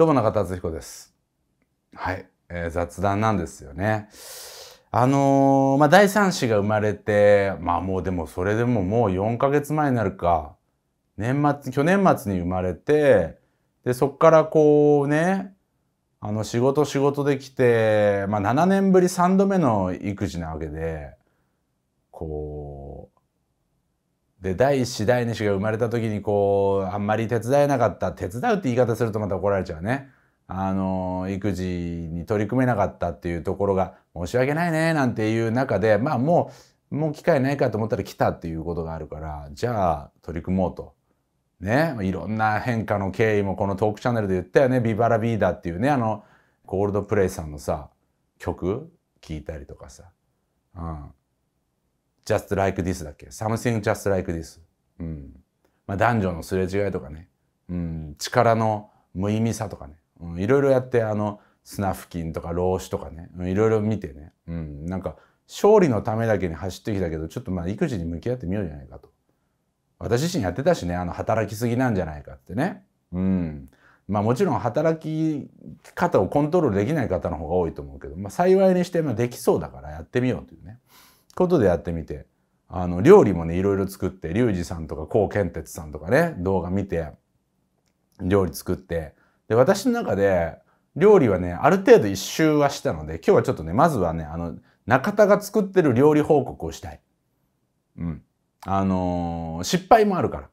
どうも中田敦彦です。はい、えー、雑談なんですよね。あのー、まあ、第三子が生まれて、まあもうでもそれでももう4ヶ月前になるか、年末、去年末に生まれて、で、そっからこうね、あの仕事仕事できて、まあ7年ぶり3度目の育児なわけで、こう、で第一子第二子が生まれた時にこうあんまり手伝えなかった手伝うって言い方するとまた怒られちゃうね。あの育児に取り組めなかったっていうところが申し訳ないねなんていう中でまあもうもう機会ないかと思ったら来たっていうことがあるからじゃあ取り組もうと。ね、いろんな変化の経緯もこのトークチャンネルで言ったよね「ビバラビーダ」っていうねあのゴールドプレイさんのさ曲聴いたりとかさ、うん、just like this だっけ something just like this、うんまあ、男女のすれ違いとかね、うん、力の無意味さとかね、うん、いろいろやってあの砂付近とか老子とかね、うん、いろいろ見てね、うん、なんか勝利のためだけに走ってきたけどちょっとまあ育児に向き合ってみようじゃないかと私自身やってたしねあの働きすぎなんじゃないかってね、うん、まあもちろん働き方をコントロールできない方の方が多いと思うけど、まあ、幸いにしてまあできそうだからやってみようというね。ことでやってみてあの料理もねいろいろ作ってリュウジさんとかコウケンテツさんとかね動画見て料理作ってで私の中で料理はねある程度一周はしたので今日はちょっとねまずはねあの中田が作ってる料理報告をしたい。うん。あのー、失敗もあるから。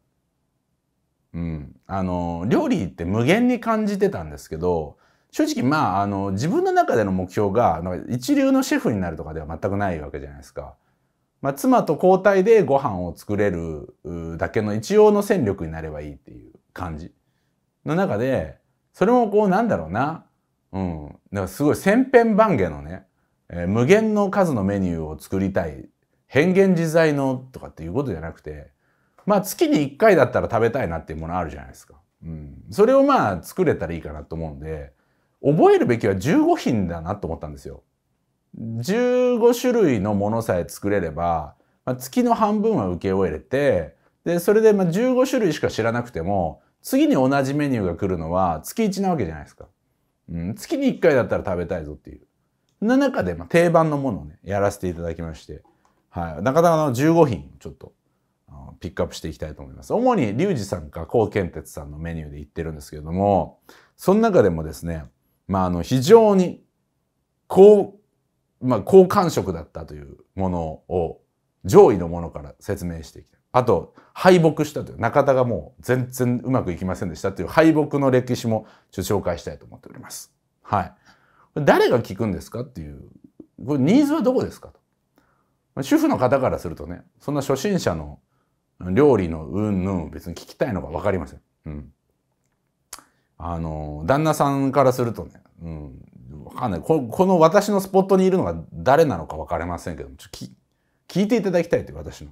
うん。あのー、料理って無限に感じてたんですけど正直まああの自分の中での目標が一流のシェフになるとかでは全くないわけじゃないですか。まあ、妻と交代でご飯を作れるだけの一応の戦力になればいいっていう感じの中でそれもこうなんだろうなうんだからすごい千変万化のね、えー、無限の数のメニューを作りたい変幻自在のとかっていうことじゃなくてまあ月に1回だったら食べたいなっていうものあるじゃないですか。うん、それをまあ作れたらいいかなと思うんで覚えるべきは15品だなと思ったんですよ。15種類のものさえ作れれば、まあ、月の半分は受け終えれて、で、それでまあ15種類しか知らなくても、次に同じメニューが来るのは月1なわけじゃないですか。うん、月に1回だったら食べたいぞっていう。そんな中でまあ定番のものをね、やらせていただきまして、はい、なかなかの15品ちょっとピックアップしていきたいと思います。主にリュウジさんかコウケンテツさんのメニューで言ってるんですけれども、その中でもですね、まあ、あの、非常に高、まあ、高感触だったというものを、上位のものから説明してきた。あと、敗北したという、中田がもう全然うまくいきませんでしたという敗北の歴史もちょっと紹介したいと思っております。はい。誰が聞くんですかっていう、これニーズはどこですかと。主婦の方からするとね、そんな初心者の料理のうんぬん別に聞きたいのかわかりません。うん。あの旦那さんからするとね、うん、わかんないここの私のスポットにいるのが誰なのかわかりませんけどもちょき聞いていただきたいって私の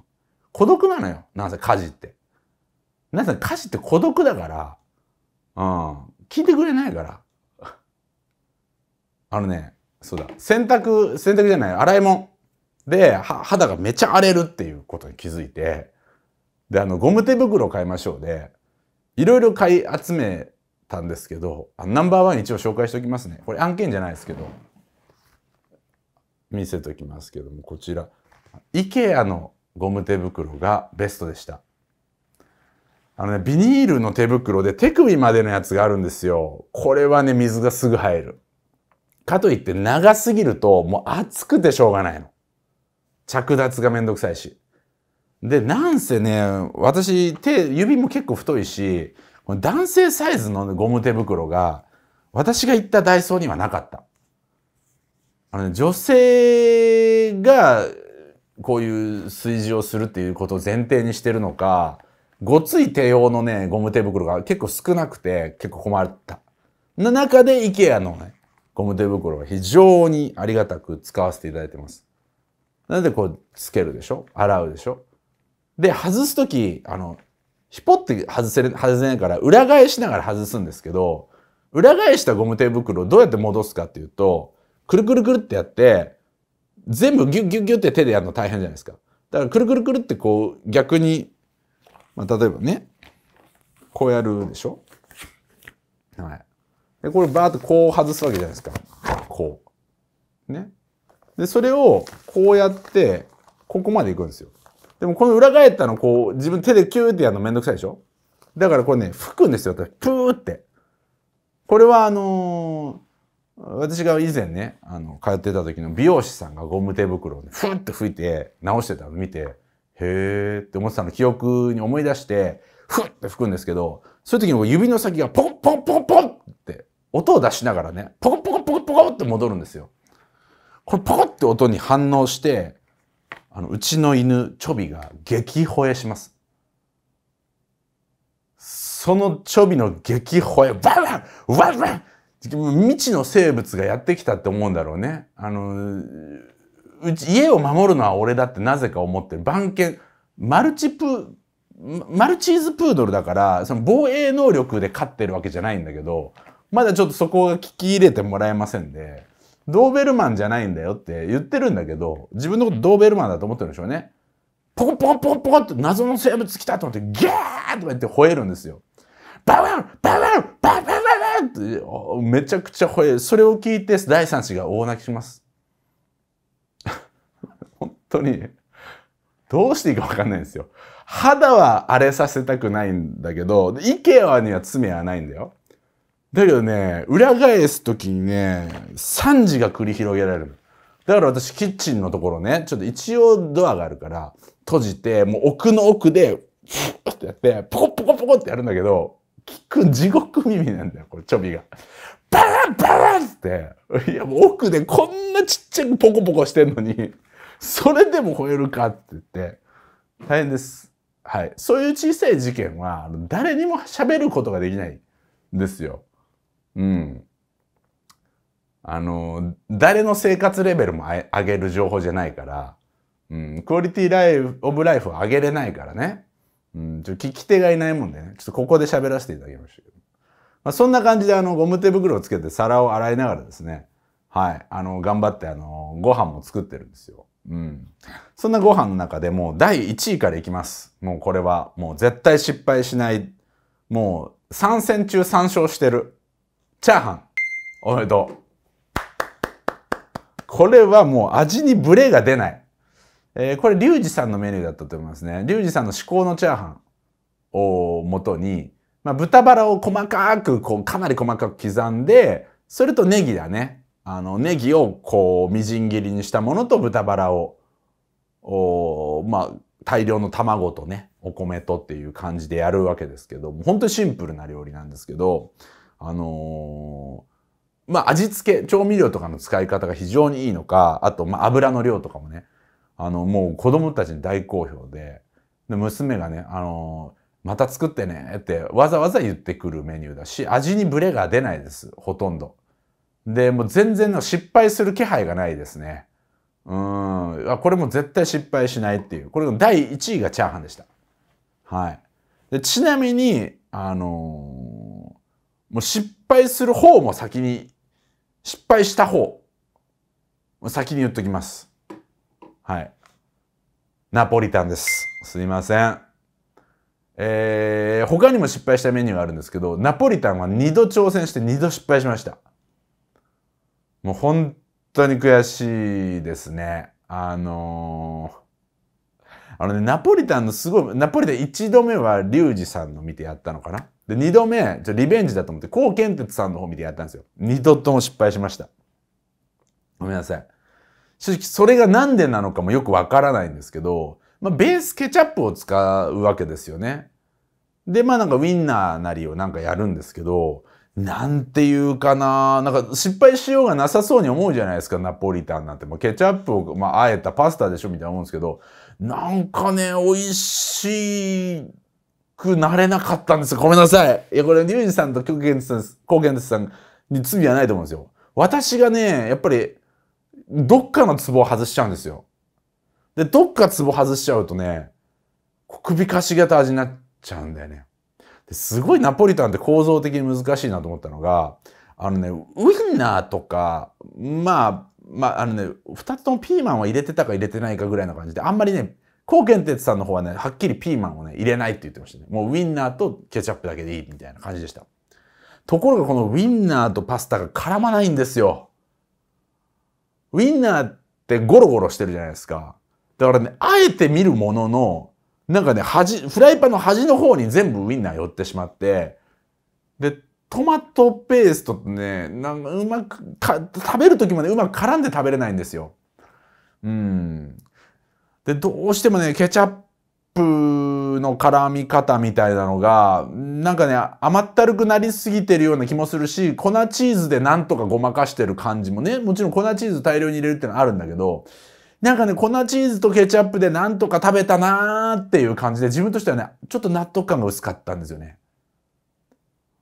孤独なのよなんせ家事ってなんせ家事って孤独だから、うん、聞いてくれないからあのねそうだ洗濯洗濯じゃない洗い物で肌がめちゃ荒れるっていうことに気づいてであのゴム手袋を買いましょうでいろいろ買い集めたんですけどナンバーワン一応紹介しておきますねこれ案件じゃないですけど見せときますけどもこちら IKEA のゴム手袋がベストでしたあのねビニールの手袋で手首までのやつがあるんですよこれはね水がすぐ入るかといって長すぎるともう熱くてしょうがないの着脱がめんどくさいしでなんせね私手指も結構太いし男性サイズのゴム手袋が、私が行ったダイソーにはなかった。あの、ね、女性が、こういう炊事をするっていうことを前提にしてるのか、ごつい手用のね、ゴム手袋が結構少なくて、結構困った。の中で、イケアのね、ゴム手袋は非常にありがたく使わせていただいてます。なんでこう、つけるでしょ洗うでしょで、外すとき、あの、ヒぽって外せる、外せないから、裏返しながら外すんですけど、裏返したゴム手袋をどうやって戻すかっていうと、くるくるくるってやって、全部ギュッギュッギュッって手でやるの大変じゃないですか。だからくるくるくるってこう逆に、まあ、例えばね、こうやるでしょはい。で、これバーっとこう外すわけじゃないですか。こう。ね。で、それをこうやって、ここまで行くんですよ。でもこの裏返ったのこう自分手でキューってやるのめんどくさいでしょだからこれね、吹くんですよ、プーって。これはあのー、私が以前ね、あの、通ってた時の美容師さんがゴム手袋をね、ふーって吹いて直してたの見て、へーって思ってたの記憶に思い出して、ふーって吹くんですけど、そういう時に指の先がポコポコポコポコって音を出しながらね、ポコポコポコポコって戻るんですよ。これポコって音に反応して、あのうちの犬チョビが激吠えしますそのチョビの激吠えバンバンバン未知の生物がやってきたって思うんだろうねあのうち家を守るのは俺だってなぜか思ってる。番犬マルチプマルチーズプードルだからその防衛能力で飼ってるわけじゃないんだけどまだちょっとそこが聞き入れてもらえませんで。ドーベルマンじゃないんだよって言ってるんだけど、自分のことドーベルマンだと思ってるんでしょうね。ポコポコポコポコって謎の生物来たと思って、ギャーとか言って吠えるんですよ。バワンバワンバワンバワンってめちゃくちゃ吠える。それを聞いて第三子が大泣きします。本当に、どうしていいかわかんないんですよ。肌は荒れさせたくないんだけど、イケアには罪はないんだよ。だけどね、裏返す時にね、惨事が繰り広げられる。だから私、キッチンのところね、ちょっと一応ドアがあるから、閉じて、もう奥の奥で、ふってやって、ポコポコポコってやるんだけど、キく地獄耳なんだよ、これ、ちょびが。バランバランって。いや、もう奥でこんなちっちゃくポコポコしてんのに、それでも吠えるかって言って、大変です。はい。そういう小さい事件は、誰にも喋ることができないんですよ。うん。あの、誰の生活レベルも上げる情報じゃないから、うん、クオリティライフ、オブライフを上げれないからね。うん、ちょ聞き手がいないもんでね、ちょっとここで喋らせていただきましたけど。まあ、そんな感じで、あの、ゴム手袋をつけて皿を洗いながらですね、はい、あの、頑張って、あの、ご飯も作ってるんですよ。うん。そんなご飯の中でもう第1位からいきます。もうこれは、もう絶対失敗しない、もう3戦中3勝してる。チャーハン。おめでとう。これはもう味にブレが出ない。えー、これ、リュウジさんのメニューだったと思いますね。リュウジさんの至高のチャーハンをもとに、まあ、豚バラを細かく、こう、かなり細かく刻んで、それとネギだね。あの、ネギをこう、みじん切りにしたものと豚バラを、おまあ、大量の卵とね、お米とっていう感じでやるわけですけど本当にシンプルな料理なんですけど、あのー、まあ、味付け、調味料とかの使い方が非常にいいのか、あと、まあ、油の量とかもね、あの、もう子供たちに大好評で、で、娘がね、あのー、また作ってねってわざわざ言ってくるメニューだし、味にブレが出ないです、ほとんど。で、もう全然の失敗する気配がないですね。うん。これも絶対失敗しないっていう。これの第1位がチャーハンでした。はい。でちなみに、あのーもう失敗する方も先に、失敗した方、先に言っときます。はい。ナポリタンです。すいません。えー、他にも失敗したメニューがあるんですけど、ナポリタンは2度挑戦して2度失敗しました。もう本当に悔しいですね。あのー、あのね、ナポリタンのすごい、ナポリタン1度目はリュウジさんの見てやったのかなで、二度目、じゃリベンジだと思って、コウケンテツさんの方見てやったんですよ。二度とも失敗しました。ごめんなさい。正直、それがなんでなのかもよくわからないんですけど、まあ、ベースケチャップを使うわけですよね。で、まあなんかウィンナーなりをなんかやるんですけど、なんていうかななんか失敗しようがなさそうに思うじゃないですか、ナポリタンなんて。もうケチャップを、まあ、あえたパスタでしょみたいな思うんですけど、なんかね、美味しいくなれなかったんですごめんなさい。いや、これ、リュウジさんとコケンツさん、コケンツさんに罪はないと思うんですよ。私がね、やっぱり、どっかのツボを外しちゃうんですよ。で、どっかツボ外しちゃうとね、首かしげた味になっちゃうんだよね。すごいナポリタンって構造的に難しいなと思ったのが、あのね、ウインナーとか、まあ、まあ、あのね、二つともピーマンは入れてたか入れてないかぐらいな感じで、あんまりね、コウケンテツさんの方はね、はっきりピーマンをね、入れないって言ってましたね。もうウインナーとケチャップだけでいいみたいな感じでした。ところがこのウインナーとパスタが絡まないんですよ。ウインナーってゴロゴロしてるじゃないですか。だからね、あえて見るものの、なんかね、端、フライパンの端の方に全部ウインナー寄ってしまって、で、トマトペーストってね、なんかうまく、食べる時もね、うまく絡んで食べれないんですよ。うん。で、どうしてもね、ケチャップの絡み方みたいなのが、なんかね、甘ったるくなりすぎてるような気もするし、粉チーズでなんとかごまかしてる感じもね、もちろん粉チーズ大量に入れるってのはあるんだけど、なんかね、粉チーズとケチャップでなんとか食べたなーっていう感じで、自分としてはね、ちょっと納得感が薄かったんですよね。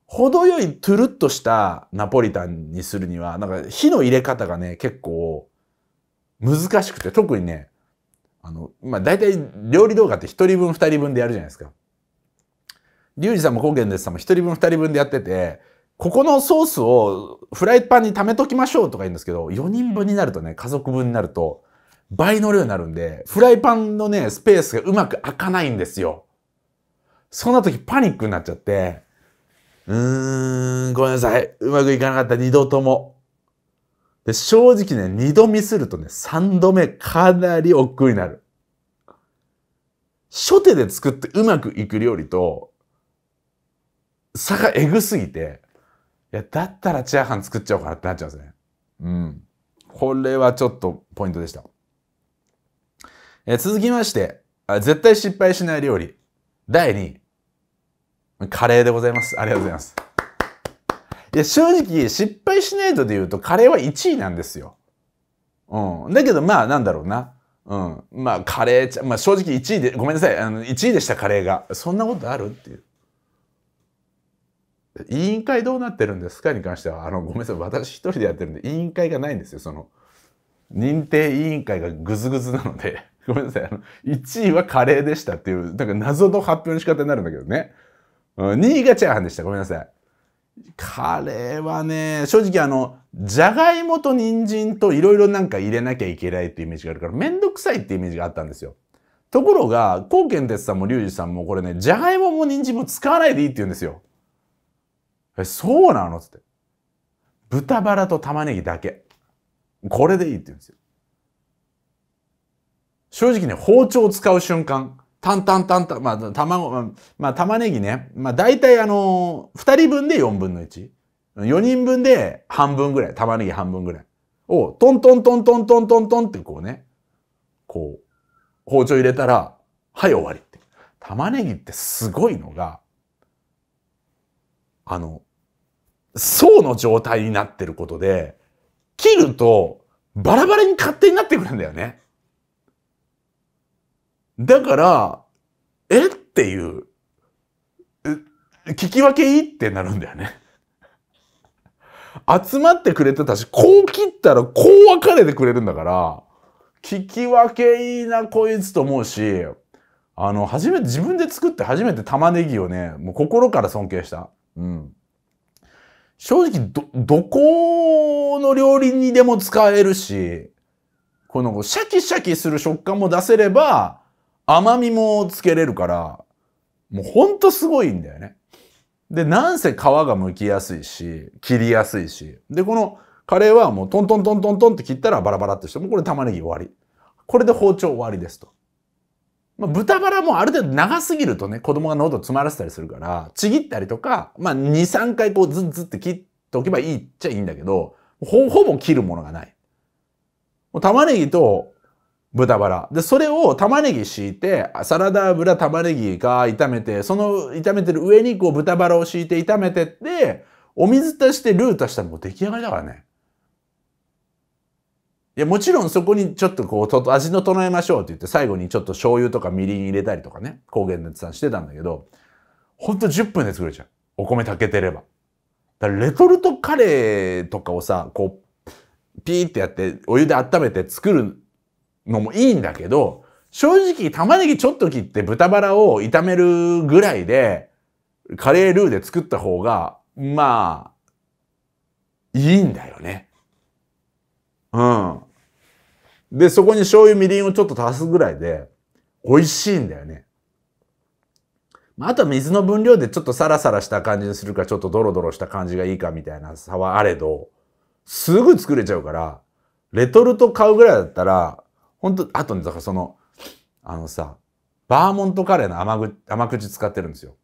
程よいトゥルッとしたナポリタンにするには、なんか火の入れ方がね、結構難しくて、特にね、あの、まあ、大体料理動画って一人分二人分でやるじゃないですか。リュウジさんもコゲンですさんも一人分二人分でやってて、ここのソースをフライパンに溜めときましょうとか言うんですけど、4人分になるとね、家族分になると、倍の量になるんで、フライパンのね、スペースがうまく開かないんですよ。そんな時パニックになっちゃって、うーん、ごめんなさい。うまくいかなかった、二度とも。で、正直ね、二度見するとね、三度目かなり億劫になる。初手で作ってうまくいく料理と、差がエグすぎて、いや、だったらチャーハン作っちゃおうかなってなっちゃうんですね。うん。これはちょっとポイントでした。え続きましてあ、絶対失敗しない料理。第2位。カレーでございます。ありがとうございます。や、正直、失敗しないとで言うと、カレーは1位なんですよ。うん。だけど、まあ、なんだろうな。うん。まあ、カレー、まあ、正直1位で、ごめんなさい。あの、1位でした、カレーが。そんなことあるっていう。委員会どうなってるんですかに関しては、あの、ごめんなさい。私一人でやってるんで、委員会がないんですよ。その、認定委員会がグズグズなので、ごめんなさい。あの、1位はカレーでしたっていう、なんか謎の発表の仕方になるんだけどね。うん、2位がチャーハンでした。ごめんなさい。彼はね、正直あの、じゃがいもと人参といろいろなんか入れなきゃいけないっていうイメージがあるから、めんどくさいっていうイメージがあったんですよ。ところが、高健哲さんもリュウジさんもこれね、じゃがいもも人参も使わないでいいって言うんですよ。え、そうなのつって。豚バラと玉ねぎだけ。これでいいって言うんですよ。正直ね、包丁を使う瞬間、タンタンタンタン、まあ、卵、まあ、玉ねぎね。まあ、大体あのー、人分で四分の一。四人分で半分ぐらい。玉ねぎ半分ぐらい。を、トントントントントントントンってこうね、こう、包丁入れたら、はい、終わりって。玉ねぎってすごいのが、あの、層の状態になってることで、切ると、バラバラに勝手になってくるんだよね。だから、えっていう、聞き分けいいってなるんだよね。集まってくれてたし、こう切ったらこう分かれてくれるんだから、聞き分けいいなこいつと思うし、あの、初めて、自分で作って初めて玉ねぎをね、もう心から尊敬した。うん。正直、ど、どこの料理にでも使えるし、このシャキシャキする食感も出せれば、甘みもつけれるから、もうほんとすごいんだよね。で、なんせ皮が剥きやすいし、切りやすいし。で、このカレーはもうトントントントントンって切ったらバラバラってして、もうこれ玉ねぎ終わり。これで包丁終わりですと。まあ、豚バラもある程度長すぎるとね、子供が喉詰まらせたりするから、ちぎったりとか、まあ2、3回こうズッズって切っておけばいいっちゃいいんだけど、ほぼ切るものがない。もう玉ねぎと豚バラ。で、それを玉ねぎ敷いて、サラダ油玉ねぎが炒めて、その炒めてる上にこう豚バラを敷いて炒めてって、お水足してルー足したらもう出来上がりだからね。いや、もちろんそこにちょっとこう、と味の唱えましょうって言って、最後にちょっと醤油とかみりん入れたりとかね、高原のやつさんしてたんだけど、ほんと10分で作れちゃう。お米炊けてれば。だからレトルトカレーとかをさ、こう、ピーってやって、お湯で温めて作るのもいいんだけど、正直玉ねぎちょっと切って豚バラを炒めるぐらいで、カレールーで作った方が、まあ、いいんだよね。うん。で、そこに醤油みりんをちょっと足すぐらいで、美味しいんだよね。まあ、あとは水の分量でちょっとサラサラした感じにするか、ちょっとドロドロした感じがいいかみたいな差はあれど、すぐ作れちゃうから、レトルト買うぐらいだったら、本当あとね、だからその、あのさ、バーモントカレーの甘ぐ甘口使ってるんですよ。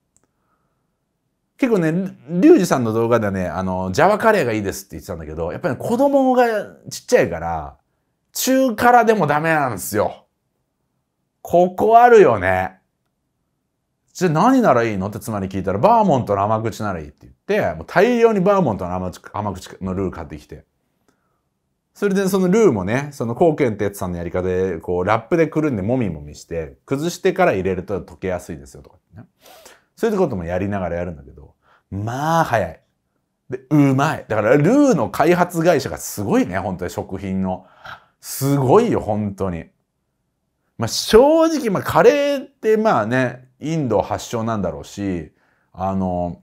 結構ね、リュウジさんの動画でね、あの、ジャワカレーがいいですって言ってたんだけど、やっぱり、ね、子供がちっちゃいから、中辛でもダメなんですよ。ここあるよね。じゃあ何ならいいのって妻に聞いたら、バーモントの甘口ならいいって言って、もう大量にバーモントの甘口のルー買ってきて。それでそのルーもね、その貢献つさんのやり方で、こう、ラップでくるんでもみもみして、崩してから入れると溶けやすいですよとかね。そういうこともやりながらやるんだけど、まあ早い。で、うまい。だからルーの開発会社がすごいね、本当に食品の。すごいよ、本当に。まあ正直、まあカレーってまあね、インド発祥なんだろうし、あの、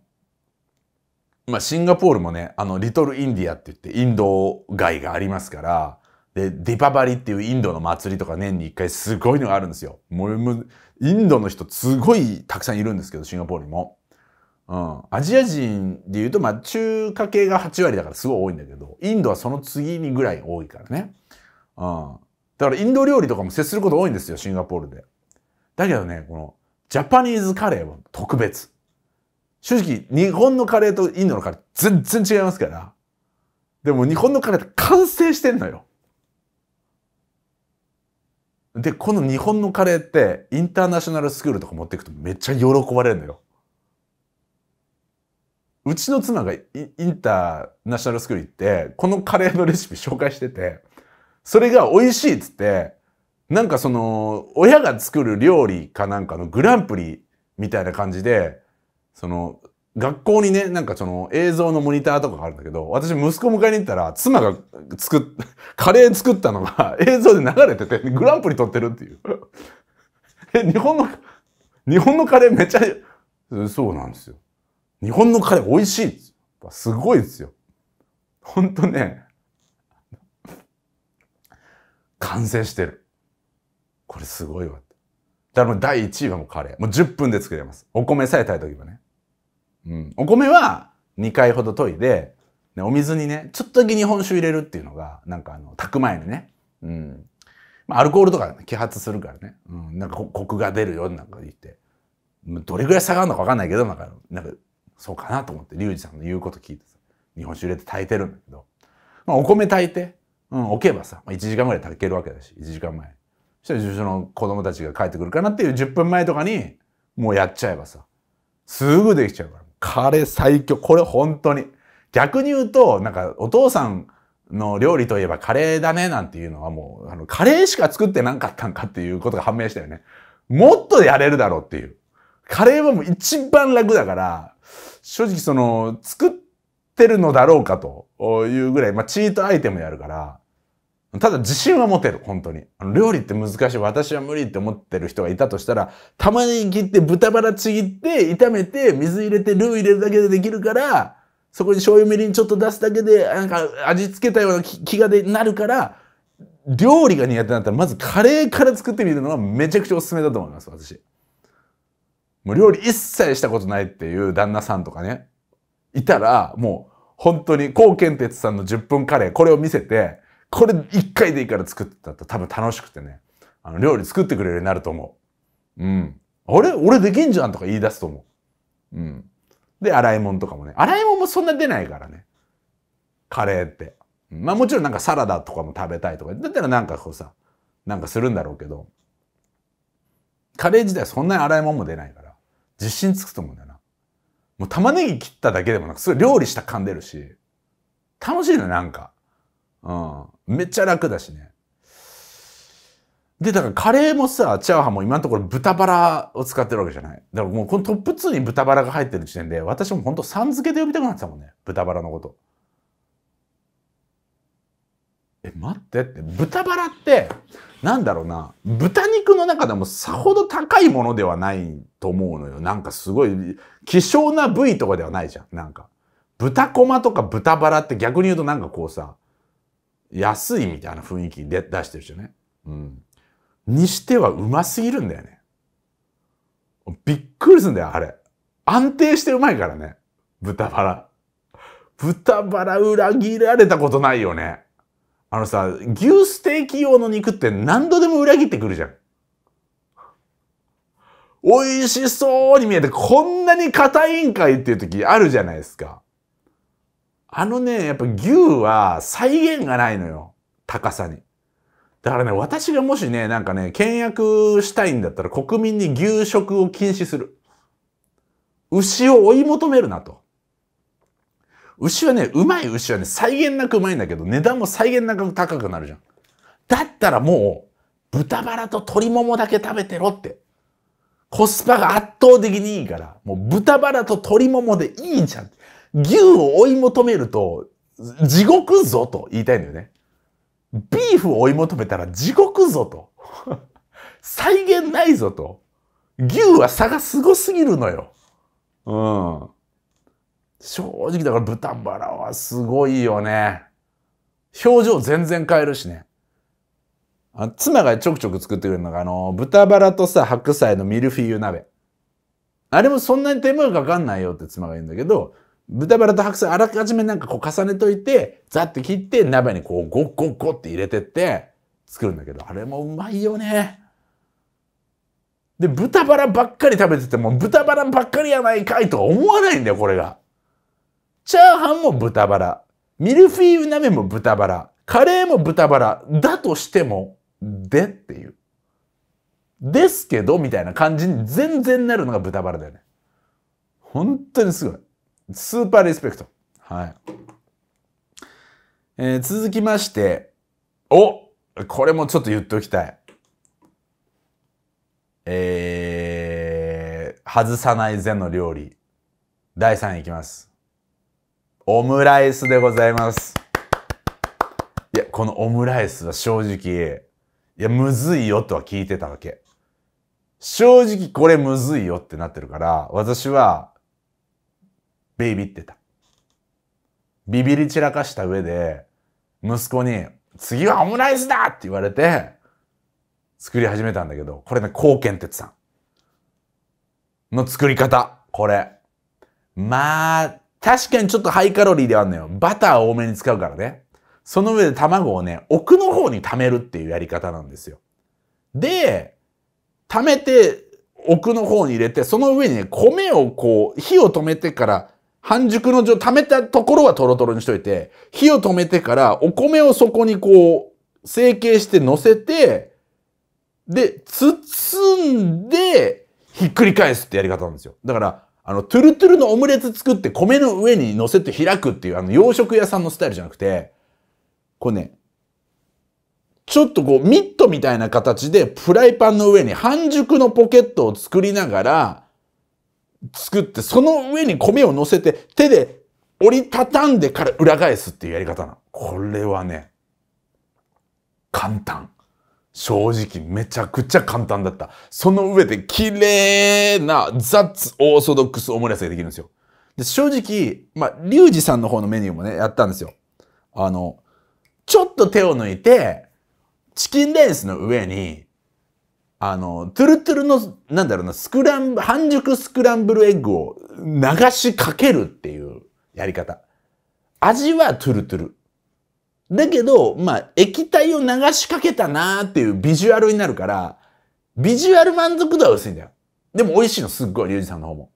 まあ、シンガポールもね、あの、リトルインディアって言って、インド街がありますから、で、ディパバリっていうインドの祭りとか年に一回すごいのがあるんですよ。もう、インドの人すごいたくさんいるんですけど、シンガポールにも。うん。アジア人で言うと、まあ、中華系が8割だからすごい多いんだけど、インドはその次にぐらい多いからね。うん。だからインド料理とかも接すること多いんですよ、シンガポールで。だけどね、この、ジャパニーズカレーは特別。正直、日本のカレーとインドのカレー全然違いますから。でも日本のカレーって完成してんのよ。で、この日本のカレーってインターナショナルスクールとか持っていくとめっちゃ喜ばれるのよ。うちの妻がインターナショナルスクール行って、このカレーのレシピ紹介してて、それが美味しいっつって、なんかその、親が作る料理かなんかのグランプリみたいな感じで、その、学校にね、なんかその映像のモニターとかがあるんだけど、私息子迎えに行ったら、妻が作っ、カレー作ったのが映像で流れてて、グランプリ取ってるっていう。え、日本の、日本のカレーめっちゃ、そうなんですよ。日本のカレー美味しいす。すごいですよ。ほんとね、完成してる。これすごいわ。だからもう第1位はもうカレー。もう10分で作れます。お米さえ炊いとけばね。うん、お米は2回ほど研いで、ね、お水にね、ちょっとだけ日本酒入れるっていうのが、なんかあの、炊く前にね、うん。まあ、アルコールとか揮発するからね、うん、なんかコクが出るよ、なんか言って。どれぐらい下がるのか分かんないけど、なんか、なんか、そうかなと思って、リュウジさんの言うこと聞いてさ、日本酒入れて炊いてるんだけど、まあ、お米炊いて、うん、置けばさ、まあ、1時間ぐらい炊けるわけだし、1時間前。そしたら、住の子供たちが帰ってくるかなっていう10分前とかに、もうやっちゃえばさ、すぐできちゃうから。彼最強。これ本当に。逆に言うと、なんかお父さんの料理といえばカレーだねなんていうのはもう、あの、カレーしか作ってなかったんかっていうことが判明したよね。もっとやれるだろうっていう。カレーはもう一番楽だから、正直その、作ってるのだろうかというぐらい、まあチートアイテムやるから、ただ自信は持てる、本当に。あの料理って難しい、私は無理って思ってる人がいたとしたら、玉ねぎ切って豚バラちぎって炒めて水入れてルー入れるだけでできるから、そこに醤油みりんちょっと出すだけで、なんか味付けたような気がでなるから、料理が苦手だったら、まずカレーから作ってみるのがめちゃくちゃおすすめだと思います、私。もう料理一切したことないっていう旦那さんとかね、いたら、もう本当に、高健鉄さんの10分カレー、これを見せて、これ一回でいいから作ってたら多分楽しくてね、あの、料理作ってくれるようになると思う。うん。あれ俺できんじゃんとか言い出すと思う。うん。で、洗い物とかもね。洗い物もそんな出ないからね。カレーって。まあもちろんなんかサラダとかも食べたいとか。だったらなんかこうさ、なんかするんだろうけど。カレー自体そんなに洗い物も出ないから、自信つくと思うんだよな。もう玉ねぎ切っただけでもなんかすごい料理したんでるし、楽しいのなんか。うん。めっちゃ楽だしね。で、だからカレーもさ、チャーハンも今のところ豚バラを使ってるわけじゃない。だからもうこのトップ2に豚バラが入ってる時点で、私も本当さん付けで呼びたくなってたもんね。豚バラのこと。え、待ってって、豚バラって、なんだろうな、豚肉の中でもさほど高いものではないと思うのよ。なんかすごい、希少な部位とかではないじゃん。なんか。豚こまとか豚バラって逆に言うとなんかこうさ、安いみたいな雰囲気で出してるゃね。うん。にしてはうますぎるんだよね。びっくりすんだよ、あれ。安定してうまいからね。豚バラ。豚バラ裏切られたことないよね。あのさ、牛ステーキ用の肉って何度でも裏切ってくるじゃん。美味しそうに見えて、こんなに硬いんかいっていう時あるじゃないですか。あのね、やっぱ牛は再現がないのよ。高さに。だからね、私がもしね、なんかね、倹約したいんだったら国民に牛食を禁止する。牛を追い求めるなと。牛はね、うまい牛はね、際限なくうまいんだけど、値段も際限なく高くなるじゃん。だったらもう、豚バラと鶏ももだけ食べてろって。コスパが圧倒的にいいから、もう豚バラと鶏ももでいいじゃん。牛を追い求めると、地獄ぞと言いたいんだよね。ビーフを追い求めたら地獄ぞと。再現ないぞと。牛は差がすごすぎるのよ。うん。正直だから豚バラはすごいよね。表情全然変えるしね。あ妻がちょくちょく作ってくれるのが、あの、豚バラとさ、白菜のミルフィーユ鍋。あれもそんなに手間がかかんないよって妻が言うんだけど、豚バラと白菜あらかじめなんかこう重ねといて、ザッて切って鍋にこうゴッゴッゴッって入れてって作るんだけど、あれもうまいよね。で、豚バラばっかり食べてても豚バラばっかりやないかいとは思わないんだよ、これが。チャーハンも豚バラ。ミルフィーユ鍋も豚バラ。カレーも豚バラ。だとしても、でっていう。ですけど、みたいな感じに全然なるのが豚バラだよね。本当にすごい。スーパーリスペクト。はい。えー、続きまして、おこれもちょっと言っておきたい。えー、外さないぜの料理。第3位いきます。オムライスでございます。いや、このオムライスは正直、いや、むずいよとは聞いてたわけ。正直これむずいよってなってるから、私はベイビってた。ビビり散らかした上で、息子に、次はオムライスだって言われて、作り始めたんだけど、これね、高健哲さんの作り方。これ。まあ、確かにちょっとハイカロリーではあるのよ。バター多めに使うからね。その上で卵をね、奥の方に溜めるっていうやり方なんですよ。で、溜めて、奥の方に入れて、その上にね、米をこう、火を止めてから半熟の状、溜めたところはトロトロにしといて、火を止めてから、お米をそこにこう、成形して乗せて、で、包んで、ひっくり返すってやり方なんですよ。だから、あの、トゥルトゥルのオムレツ作って米の上に乗せて開くっていう、あの、洋食屋さんのスタイルじゃなくて、こうね、ちょっとこう、ミットみたいな形でフライパンの上に半熟のポケットを作りながら、作って、その上に米を乗せて、手で折りたたんでから裏返すっていうやり方なの。これはね、簡単。正直めちゃくちゃ簡単だった。その上で綺麗な雑オーソドックスオムライスができるんですよ。で正直、まあ、リュウジさんの方のメニューもね、やったんですよ。あの、ちょっと手を抜いて、チキンレースの上に、あの、トゥルトゥルの、なんだろうな、スクランブ、半熟スクランブルエッグを流しかけるっていうやり方。味はトゥルトゥル。だけど、まあ、液体を流しかけたなーっていうビジュアルになるから、ビジュアル満足度は薄いんだよ。でも美味しいのすっごい、リュウジさんの方も。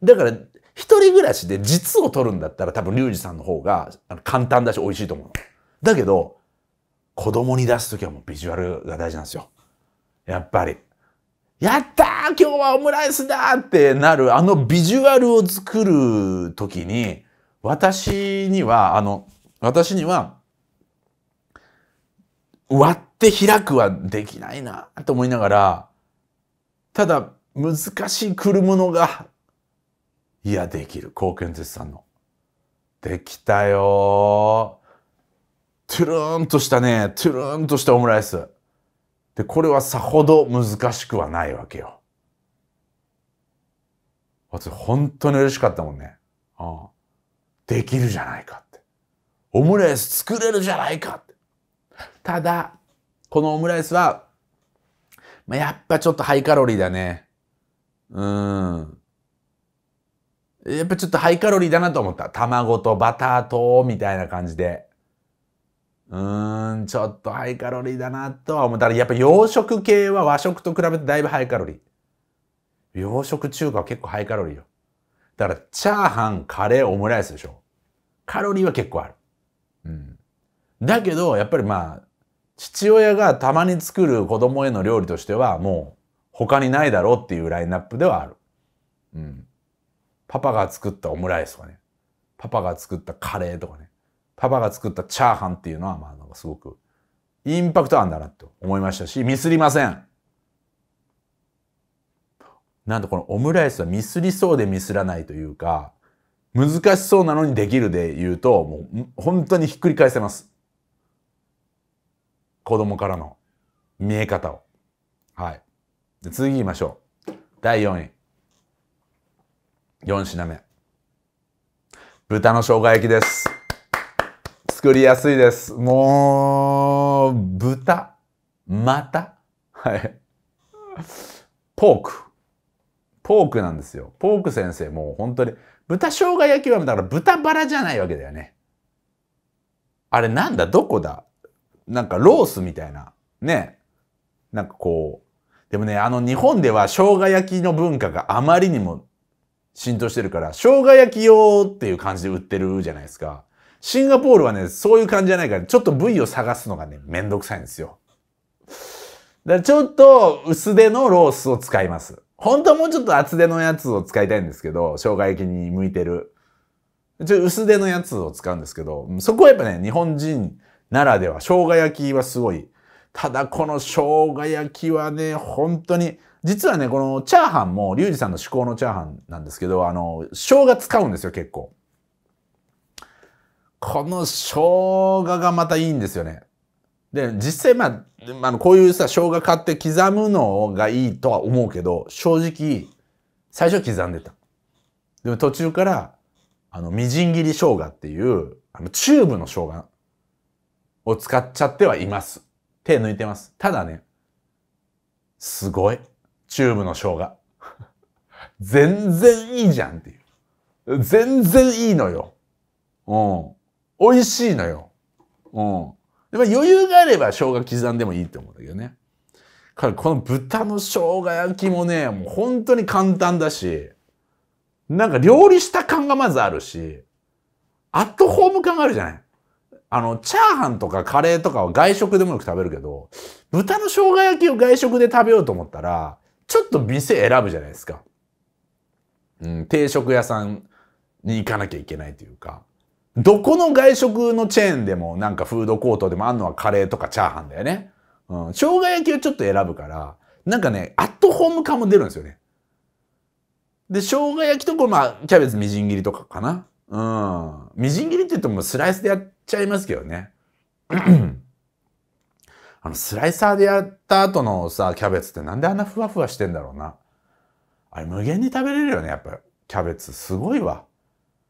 だから、一人暮らしで実を取るんだったら多分リュウジさんの方が簡単だし美味しいと思う。だけど、子供に出すときはもうビジュアルが大事なんですよ。やっぱり。やったー今日はオムライスだってなる、あのビジュアルを作るときに、私には、あの、私には、割って開くはできないなと思いながら、ただ、難しいくるものが、いや、できる。貢献絶賛の。できたよー。トゥルーンとしたね、トゥルーンとしたオムライス。で、これはさほど難しくはないわけよ。私、本当に嬉しかったもんね。ああできるじゃないかって。オムライス作れるじゃないかって。ただ、このオムライスは、まあ、やっぱちょっとハイカロリーだね。うん。やっぱちょっとハイカロリーだなと思った。卵とバターと、みたいな感じで。うーん、ちょっとハイカロリーだなとは思う。だからやっぱ洋食系は和食と比べてだいぶハイカロリー。洋食中華は結構ハイカロリーよ。だからチャーハン、カレー、オムライスでしょ。カロリーは結構ある。うん。だけど、やっぱりまあ、父親がたまに作る子供への料理としてはもう他にないだろうっていうラインナップではある。うん。パパが作ったオムライスとかね。パパが作ったカレーとかね。パパが作ったチャーハンっていうのは、まあなんかすごくインパクトあんだなと思いましたし、ミスりません。なんとこのオムライスはミスりそうでミスらないというか、難しそうなのにできるで言うと、もう本当にひっくり返せます。子供からの見え方を。はい。で次行きましょう。第4位。4品目。豚の生姜焼きです。作りやすいです。もう、豚、また、はい。ポーク。ポークなんですよ。ポーク先生、もう本当に、豚生姜焼きはだから豚バラじゃないわけだよね。あれなんだどこだなんかロースみたいな。ね。なんかこう。でもね、あの日本では生姜焼きの文化があまりにも浸透してるから、生姜焼き用っていう感じで売ってるじゃないですか。シンガポールはね、そういう感じじゃないから、ちょっと部位を探すのがね、めんどくさいんですよ。だからちょっと薄手のロースを使います。本当はもうちょっと厚手のやつを使いたいんですけど、生姜焼きに向いてる。ちょ薄手のやつを使うんですけど、そこはやっぱね、日本人ならでは、生姜焼きはすごい。ただこの生姜焼きはね、本当に、実はね、このチャーハンも、リュウジさんの至高のチャーハンなんですけど、あの、生姜使うんですよ、結構。この生姜がまたいいんですよね。で、実際まあ、あこういうさ、生姜買って刻むのがいいとは思うけど、正直、最初刻んでた。でも途中から、あの、みじん切り生姜っていう、あの、チューブの生姜を使っちゃってはいます。手抜いてます。ただね、すごい。チューブの生姜。全然いいじゃんっていう。全然いいのよ。うん。美味しいのよ。うん。でも余裕があれば生姜刻んでもいいと思うんだけどね。からこの豚の生姜焼きもね、もう本当に簡単だし、なんか料理した感がまずあるし、アットホーム感があるじゃない。あの、チャーハンとかカレーとかは外食でもよく食べるけど、豚の生姜焼きを外食で食べようと思ったら、ちょっと店選ぶじゃないですか。うん、定食屋さんに行かなきゃいけないというか。どこの外食のチェーンでもなんかフードコートでもあんのはカレーとかチャーハンだよね。うん。生姜焼きをちょっと選ぶから、なんかね、アットホーム感も出るんですよね。で、生姜焼きとこまあ、キャベツみじん切りとかかな。うん。みじん切りって言ってもスライスでやっちゃいますけどね。あの、スライサーでやった後のさ、キャベツってなんであんなふわふわしてんだろうな。あれ無限に食べれるよね、やっぱキャベツ。すごいわ。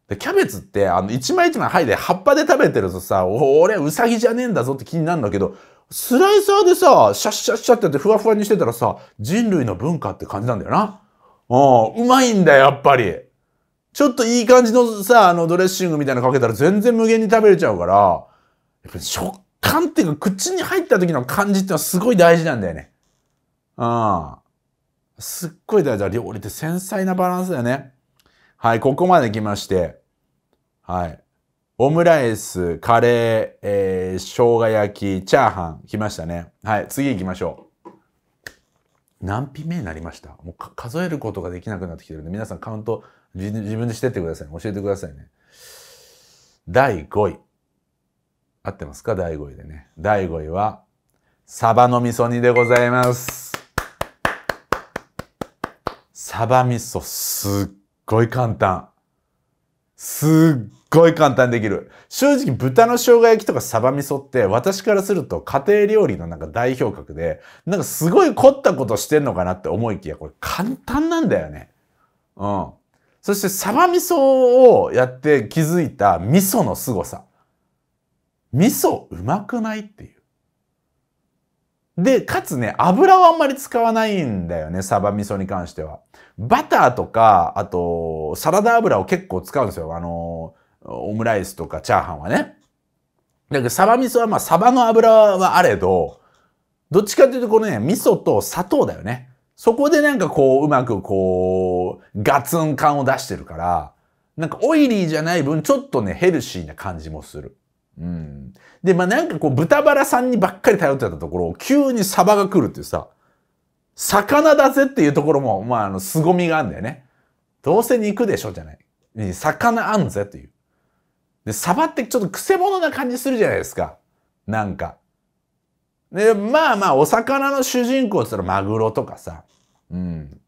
で、キャベツって、あの、一枚一枚剥いで葉っぱで食べてるとさ、俺、ウサギじゃねえんだぞって気になるんだけど、スライサーでさ、シャッシャッシャってやってふわふわにしてたらさ、人類の文化って感じなんだよな。うん、うまいんだよ、やっぱり。ちょっといい感じのさ、あの、ドレッシングみたいなのかけたら全然無限に食べれちゃうから、やっぱり食感っていうか、口に入った時の感じってのはすごい大事なんだよね。うん。すっごい大事だ。料理って繊細なバランスだよね。はい、ここまで来まして、はい。オムライス、カレー、えー、生姜焼き、チャーハン、来ましたね。はい、次行きましょう。何品目になりましたもう数えることができなくなってきてるんで、皆さんカウント自分でしてってください。教えてくださいね。第5位。合ってますか第5位でね。第5位は、サバの味噌煮でございます。サバ味噌すっごい簡単。すっごい簡単できる。正直豚の生姜焼きとかサバ味噌って私からすると家庭料理のなんか代表格で、なんかすごい凝ったことしてんのかなって思いきや、これ簡単なんだよね。うん。そしてサバ味噌をやって気づいた味噌の凄さ。味噌うまくないっていう。で、かつね、油はあんまり使わないんだよね、サバ味噌に関しては。バターとか、あと、サラダ油を結構使うんですよ。あの、オムライスとかチャーハンはね。だけど、サバ味噌は、まあ、サバの油はあれど、どっちかというと、このね、味噌と砂糖だよね。そこでなんかこう、うまくこう、ガツン感を出してるから、なんかオイリーじゃない分、ちょっとね、ヘルシーな感じもする。うん。で、まあ、なんかこう、豚バラさんにばっかり頼ってたところ、急にサバが来るってさ、魚だぜっていうところも、まあ、あの、凄みがあるんだよね。どうせ肉でしょじゃない。魚あんぜっていう。で、サバってちょっと癖物者な感じするじゃないですか。なんか。で、まあまあ、お魚の主人公って言ったらマグロとかさ。うん。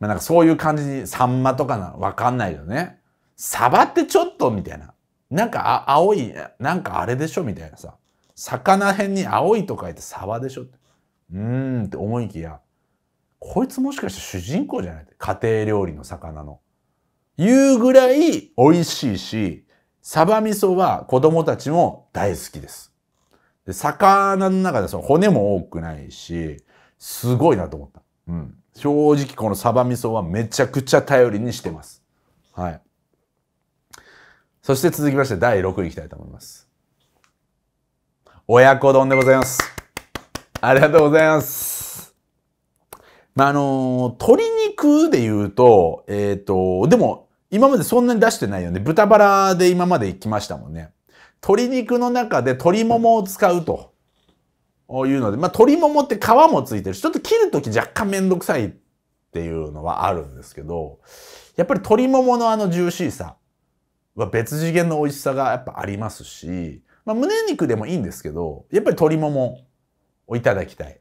まあなんかそういう感じに、サンマとかな、わかんないよね。サバってちょっとみたいな。なんかあ青い、なんかあれでしょみたいなさ。魚辺に青いと書いてサバでしょうーんって思いきや。こいつもしかして主人公じゃない家庭料理の魚の。いうぐらい美味しいし、サバ味噌は子供たちも大好きです。で魚の中でその骨も多くないし、すごいなと思った。うん。正直このサバ味噌はめちゃくちゃ頼りにしてます。はい。そして続きまして第6位いきたいと思います。親子丼でございます。ありがとうございます。まあ、あのー、鶏肉で言うと、えっ、ー、と、でも、今までそんなに出してないよね。豚バラで今まで行きましたもんね。鶏肉の中で鶏ももを使うというので、まあ、鶏ももって皮もついてるし、ちょっと切るとき若干めんどくさいっていうのはあるんですけど、やっぱり鶏もものあのジューシーさは別次元の美味しさがやっぱありますし、まあ、胸肉でもいいんですけど、やっぱり鶏ももをいただきたい。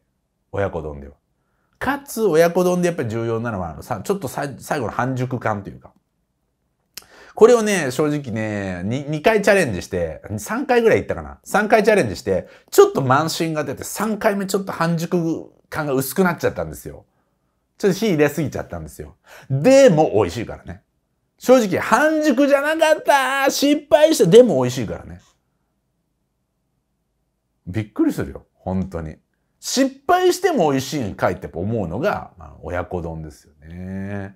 親子丼では。かつ親子丼でやっぱり重要なのはさちょっとさ最後の半熟感というかこれをね、正直ね2、2回チャレンジして、3回ぐらい行ったかな。3回チャレンジして、ちょっと慢心が出て、3回目ちょっと半熟感が薄くなっちゃったんですよ。ちょっと火入れすぎちゃったんですよ。でも美味しいからね。正直、半熟じゃなかった失敗したでも美味しいからね。びっくりするよ。本当に。失敗しても美味しい回って思うのが、まあ、親子丼ですよね。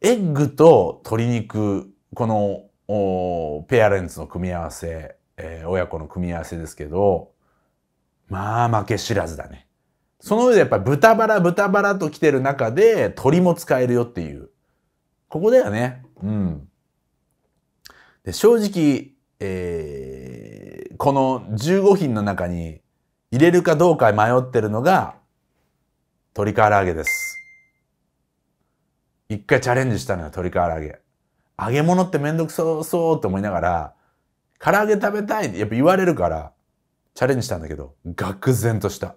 エッグと鶏肉、このペアレンツの組み合わせ、えー、親子の組み合わせですけど、まあ負け知らずだね。その上でやっぱり豚バラ豚バラと来てる中で鶏も使えるよっていう。ここだよね。うん。で正直、えー、この15品の中に入れるかどうか迷ってるのが鶏唐揚げです。一回チャレンジしたのよ、鶏唐揚げ。揚げ物ってめんどくそうそうと思いながら、唐揚げ食べたいってやっぱ言われるから、チャレンジしたんだけど、愕然とした。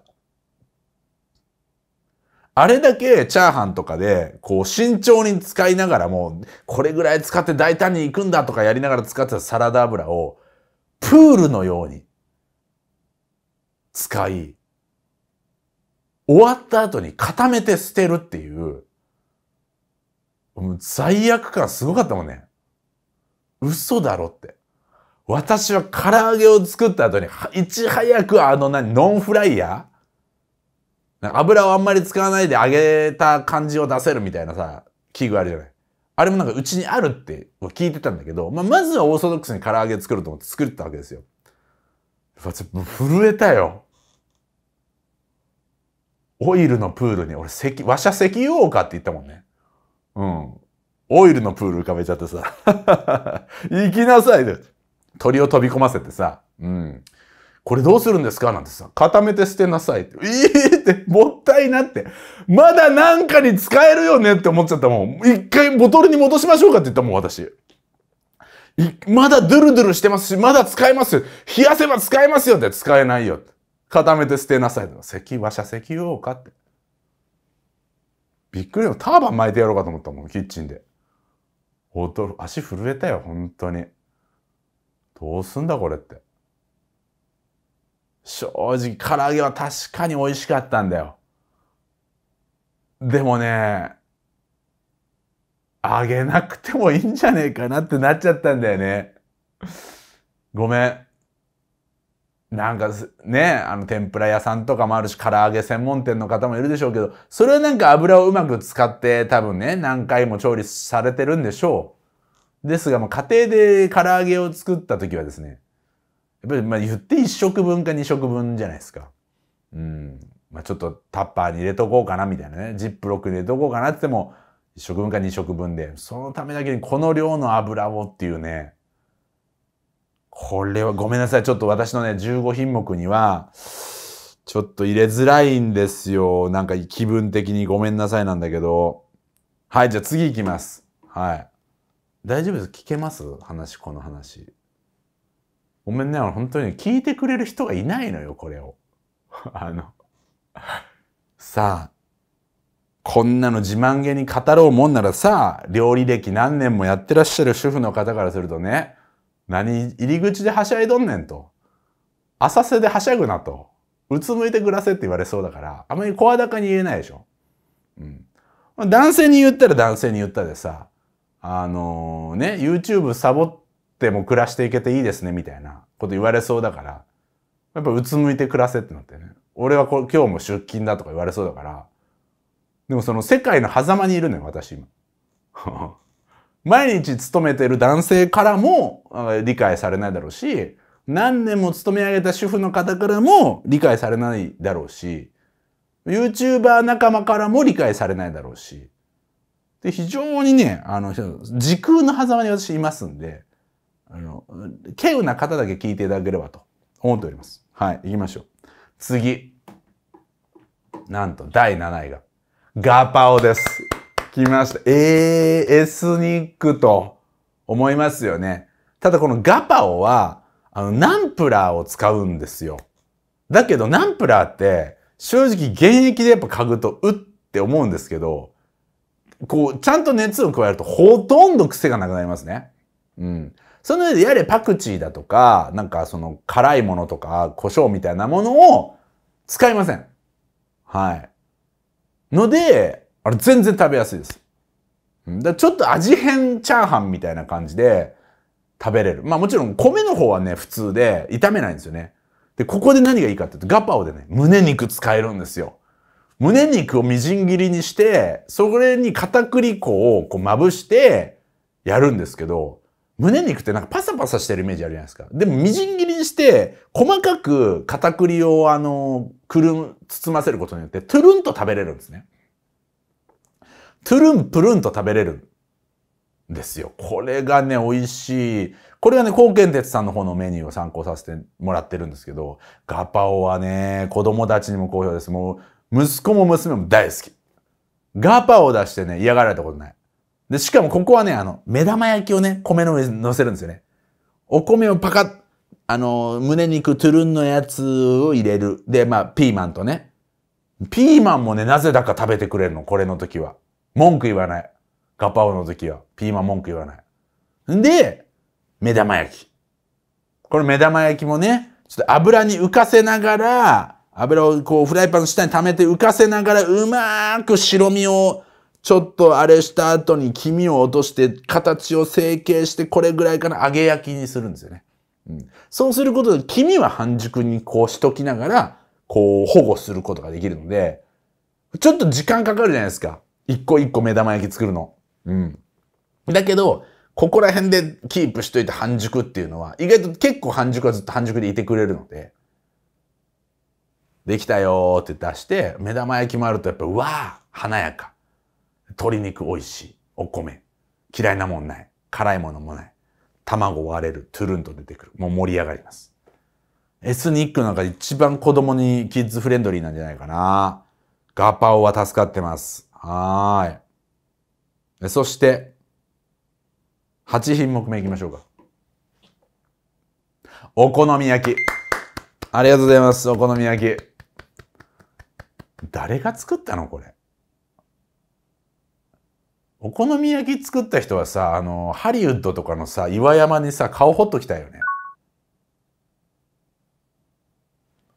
あれだけチャーハンとかで、こう慎重に使いながらも、これぐらい使って大胆に行くんだとかやりながら使ってたサラダ油を、プールのように、使い、終わった後に固めて捨てるっていう、う罪悪感すごかったもんね。嘘だろって。私は唐揚げを作った後に、いち早くあの何、ノンフライヤー油をあんまり使わないで揚げた感じを出せるみたいなさ、器具あるじゃない。あれもなんかうちにあるって聞いてたんだけど、まあ、まずはオーソドックスに唐揚げ作ると思って作ったわけですよ。震えたよ。オイルのプールに、俺、石、しゃ石油王かって言ったもんね。うん。オイルのプール浮かべちゃってさ、行きなさいで。鳥を飛び込ませてさ、うん。これどうするんですかなんてさ、固めて捨てなさいって。いいって、もったいなって。まだなんかに使えるよねって思っちゃったもん。一回ボトルに戻しましょうかって言ったもん、私。まだドゥルドゥルしてますし、まだ使えます。冷やせば使えますよって使えないよって。固めて捨てなさいと。石和社石王かって。びっくりの。ターバン巻いてやろうかと思ったもん、キッチンで。驚、足震えたよ、本当に。どうすんだ、これって。正直、唐揚げは確かに美味しかったんだよ。でもね、あげなくてもいいんじゃねえかなってなっちゃったんだよね。ごめん。なんかね、あの天ぷら屋さんとかもあるし、唐揚げ専門店の方もいるでしょうけど、それはなんか油をうまく使って多分ね、何回も調理されてるんでしょう。ですが、まあ、家庭で唐揚げを作った時はですね、やっぱりまあ言って1食分か2食分じゃないですか。うん。まあ、ちょっとタッパーに入れとこうかなみたいなね、ジップロックに入れとこうかなって言っても、1食分か2食分で、そのためだけにこの量の油をっていうね、これはごめんなさい。ちょっと私のね、15品目には、ちょっと入れづらいんですよ。なんか気分的にごめんなさいなんだけど。はい、じゃあ次いきます。はい。大丈夫です聞けます話、この話。ごめんね、本当に聞いてくれる人がいないのよ、これを。あのさあ、こんなの自慢げに語ろうもんならさ、料理歴何年もやってらっしゃる主婦の方からするとね、何、入り口ではしゃいどんねんと。浅瀬ではしゃぐなと。うつむいて暮らせって言われそうだから、あまり声高に言えないでしょ。うん。男性に言ったら男性に言ったでさ、あのー、ね、YouTube サボっても暮らしていけていいですね、みたいなこと言われそうだから、やっぱうつむいて暮らせってなってね。俺はこ今日も出勤だとか言われそうだから、でもその世界の狭間にいるのよ、私今。毎日勤めてる男性からも理解されないだろうし、何年も勤め上げた主婦の方からも理解されないだろうし、YouTuber 仲間からも理解されないだろうし。で、非常にね、あの、時空の狭間に私いますんで、あの、稀有な方だけ聞いていただければと思っております。はい、行きましょう。次。なんと、第7位が、ガパオです。きました。えー、エスニックと思いますよね。ただこのガパオは、あの、ナンプラーを使うんですよ。だけど、ナンプラーって、正直現役でやっぱ嗅ぐと、うって思うんですけど、こう、ちゃんと熱を加えると、ほとんど癖がなくなりますね。うん。その上で、やれパクチーだとか、なんかその辛いものとか、胡椒みたいなものを使いません。はい。ので、あれ全然食べやすいです。だちょっと味変チャーハンみたいな感じで食べれる。まあもちろん米の方はね、普通で炒めないんですよね。で、ここで何がいいかって言うと、ガパオでね、胸肉使えるんですよ。胸肉をみじん切りにして、それに片栗粉をこうまぶしてやるんですけど、胸肉ってなんかパサパサしてるイメージあるじゃないですか。でもみじん切りにして、細かく片栗をあの、くるん、包ませることによって、トゥルンと食べれるんですね。トゥルンプルンと食べれるんですよ。これがね、美味しい。これはね、高健鉄さんの方のメニューを参考させてもらってるんですけど、ガパオはね、子供たちにも好評です。もう、息子も娘も大好き。ガパオを出してね、嫌がられたことない。で、しかもここはね、あの、目玉焼きをね、米の上に乗せるんですよね。お米をパカッ、あの、胸肉、トゥルンのやつを入れる。で、まあ、ピーマンとね。ピーマンもね、なぜだか食べてくれるの、これの時は。文句言わない。ガパオの時は。ピーマン文句言わない。んで、目玉焼き。この目玉焼きもね、ちょっと油に浮かせながら、油をこうフライパンの下に溜めて浮かせながら、うまーく白身をちょっとあれした後に黄身を落として、形を成形して、これぐらいから揚げ焼きにするんですよね。うん、そうすることで、黄身は半熟にこうしときながら、こう保護することができるので、ちょっと時間かかるじゃないですか。一個一個目玉焼き作るの。うん。だけど、ここら辺でキープしといて半熟っていうのは、意外と結構半熟はずっと半熟でいてくれるので、できたよーって出して、目玉焼きもあるとやっぱ、うわー華やか。鶏肉美味しい。お米。嫌いなもんない。辛いものもない。卵割れる。トゥルンと出てくる。もう盛り上がります。エスニックなんか一番子供にキッズフレンドリーなんじゃないかな。ガパオは助かってます。はい。そして、8品目目いきましょうか。お好み焼き。ありがとうございます。お好み焼き。誰が作ったのこれ。お好み焼き作った人はさ、あの、ハリウッドとかのさ、岩山にさ、顔ほっときたよね。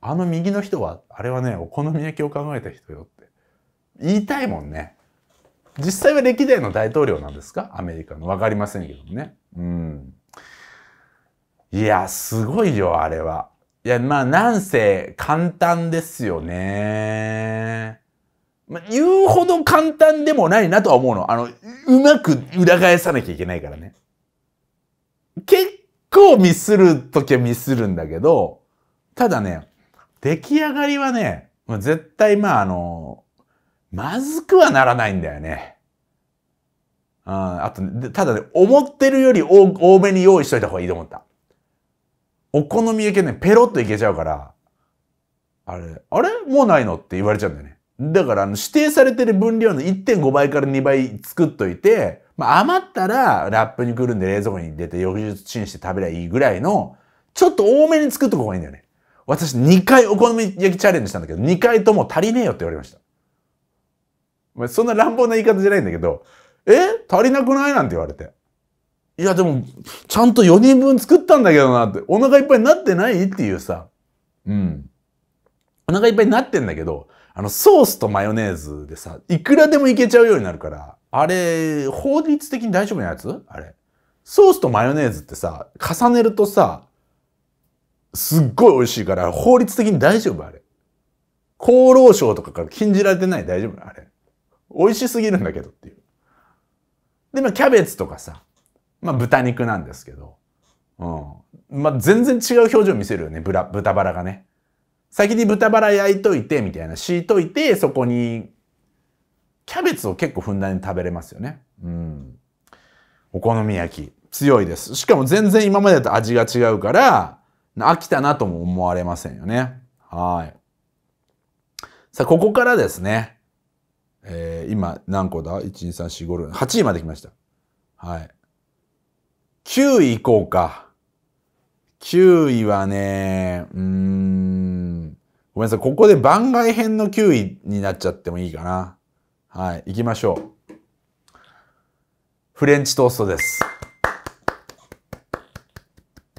あの右の人は、あれはね、お好み焼きを考えた人よ。言いたいもんね。実際は歴代の大統領なんですかアメリカの。わかりませんけどね。うん。いや、すごいよ、あれは。いや、まあ、なんせ簡単ですよね。まあ、言うほど簡単でもないなとは思うの。あの、うまく裏返さなきゃいけないからね。結構ミスるときはミスるんだけど、ただね、出来上がりはね、絶対まああの、まずくはならないんだよね。ああと、ただね、思ってるより多めに用意しといた方がいいと思った。お好み焼きね、ペロッといけちゃうから、あれ、あれもうないのって言われちゃうんだよね。だから、あの、指定されてる分量の1.5倍から2倍作っといて、まあ、余ったらラップにくるんで冷蔵庫に出て翌日チンして食べりゃいいぐらいの、ちょっと多めに作っとく方がいいんだよね。私2回お好み焼きチャレンジしたんだけど、2回とも足りねえよって言われました。前そんな乱暴な言い方じゃないんだけど、え足りなくないなんて言われて。いやでも、ちゃんと4人分作ったんだけどなって、お腹いっぱいになってないっていうさ。うん。お腹いっぱいになってんだけど、あの、ソースとマヨネーズでさ、いくらでもいけちゃうようになるから、あれ、法律的に大丈夫なやつあれ。ソースとマヨネーズってさ、重ねるとさ、すっごい美味しいから、法律的に大丈夫あれ。厚労省とかから禁じられてない大丈夫あれ。美味しすぎるんだけどっていう。で、まあ、キャベツとかさ、まあ、豚肉なんですけど、うん。まあ、全然違う表情見せるよね、豚バラがね。先に豚バラ焼いといて、みたいな、敷いといて、そこに、キャベツを結構ふんだんに食べれますよね。うん。お好み焼き、強いです。しかも全然今までと味が違うから、飽きたなとも思われませんよね。はい。さあ、ここからですね。えー、今何個だ ?1,2,3,4,5,6 8位まで来ました。はい。9位いこうか。9位はね、うーん。ごめんなさい。ここで番外編の9位になっちゃってもいいかな。はい。行きましょう。フレンチトーストです。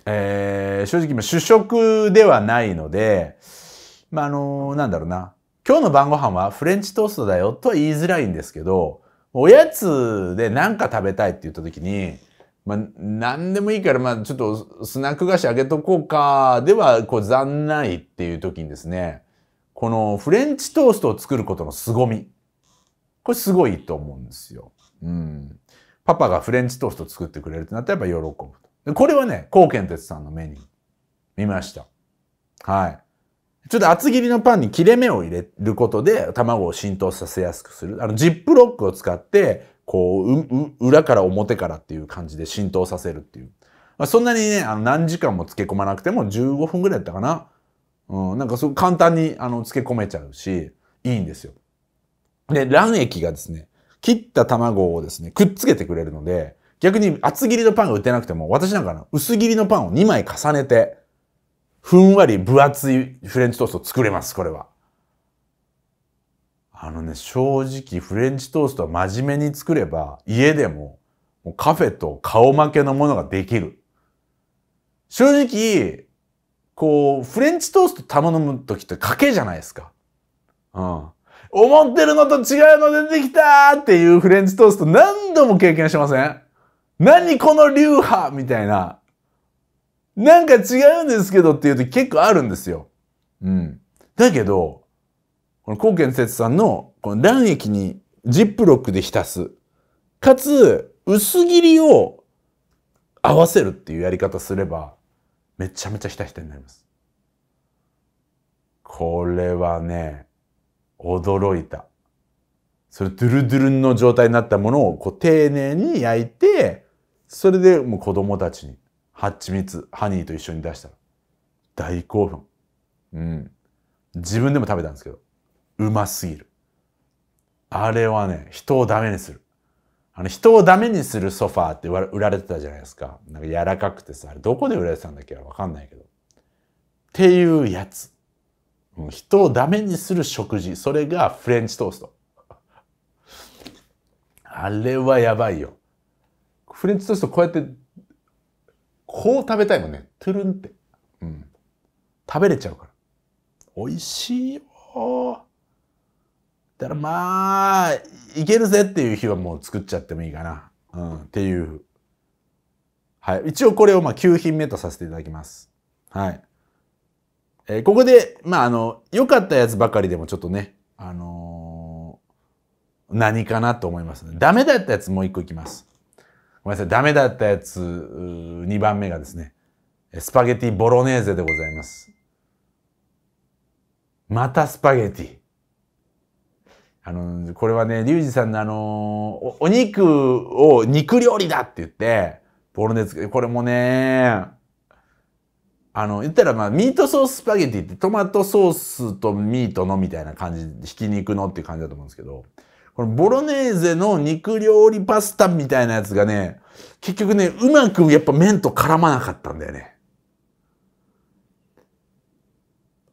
えー、正直今主食ではないので、まあ、あのー、なんだろうな。今日の晩ご飯はフレンチトーストだよとは言いづらいんですけど、おやつで何か食べたいって言った時に、まあ、何でもいいから、まあ、ちょっとスナック菓子あげとこうか、では、こう、残ないっていう時にですね、このフレンチトーストを作ることの凄み。これすごいと思うんですよ。うん。パパがフレンチトースト作ってくれるってなったらやっぱ喜ぶと。これはね、コーケンテツさんのメニュー。見ました。はい。ちょっと厚切りのパンに切れ目を入れることで卵を浸透させやすくする。あの、ジップロックを使って、こう裏から表からっていう感じで浸透させるっていう。まあ、そんなにね、あの何時間も漬け込まなくても15分ぐらいだったかな。うん、なんかすご簡単にあの漬け込めちゃうし、いいんですよ。で、卵液がですね、切った卵をですね、くっつけてくれるので、逆に厚切りのパンが売ってなくても、私なんか薄切りのパンを2枚重ねて、ふんわり分厚いフレンチトースト作れます、これは。あのね、正直フレンチトーストは真面目に作れば、家でももうカフェと顔負けのものができる。正直、こう、フレンチトースト頼む時って賭けじゃないですか。うん。思ってるのと違うの出てきたっていうフレンチトースト何度も経験しません何この流派みたいな。なんか違うんですけどっていうと結構あるんですよ。うん。だけど、この高健節さんのこの卵液にジップロックで浸す。かつ、薄切りを合わせるっていうやり方すれば、めちゃめちゃひたひたになります。これはね、驚いた。それ、ドゥルドゥルンの状態になったものを、こう、丁寧に焼いて、それでもう子供たちにみつ、ハニーと一緒に出したら大興奮うん自分でも食べたんですけどうますぎるあれはね人をダメにするあの人をダメにするソファーって売られてたじゃないですかなんか柔らかくてさあれどこで売られてたんだっけわかんないけどっていうやつ人をダメにする食事それがフレンチトースト あれはやばいよフレンチトーストこうやってこう食べたいもんね。トゥルンって。うん。食べれちゃうから。美味しいよ。だからまあ、いけるぜっていう日はもう作っちゃってもいいかな。うん、っていう。はい。一応これをまあ9品目とさせていただきます。はい。えー、ここで、まああの、良かったやつばかりでもちょっとね、あのー、何かなと思います、ね。ダメだったやつもう一個いきます。ごめんなさい、ダメだったやつ、2番目がですね、スパゲティボロネーゼでございます。またスパゲティ。あの、これはね、リュウジさんのあのお、お肉を肉料理だって言って、ボロネーゼ、これもね、あの、言ったらまあ、ミートソーススパゲティってトマトソースとミートのみたいな感じ、ひき肉のっていう感じだと思うんですけど、このボロネーゼの肉料理パスタみたいなやつがね、結局ね、うまくやっぱ麺と絡まなかったんだよね。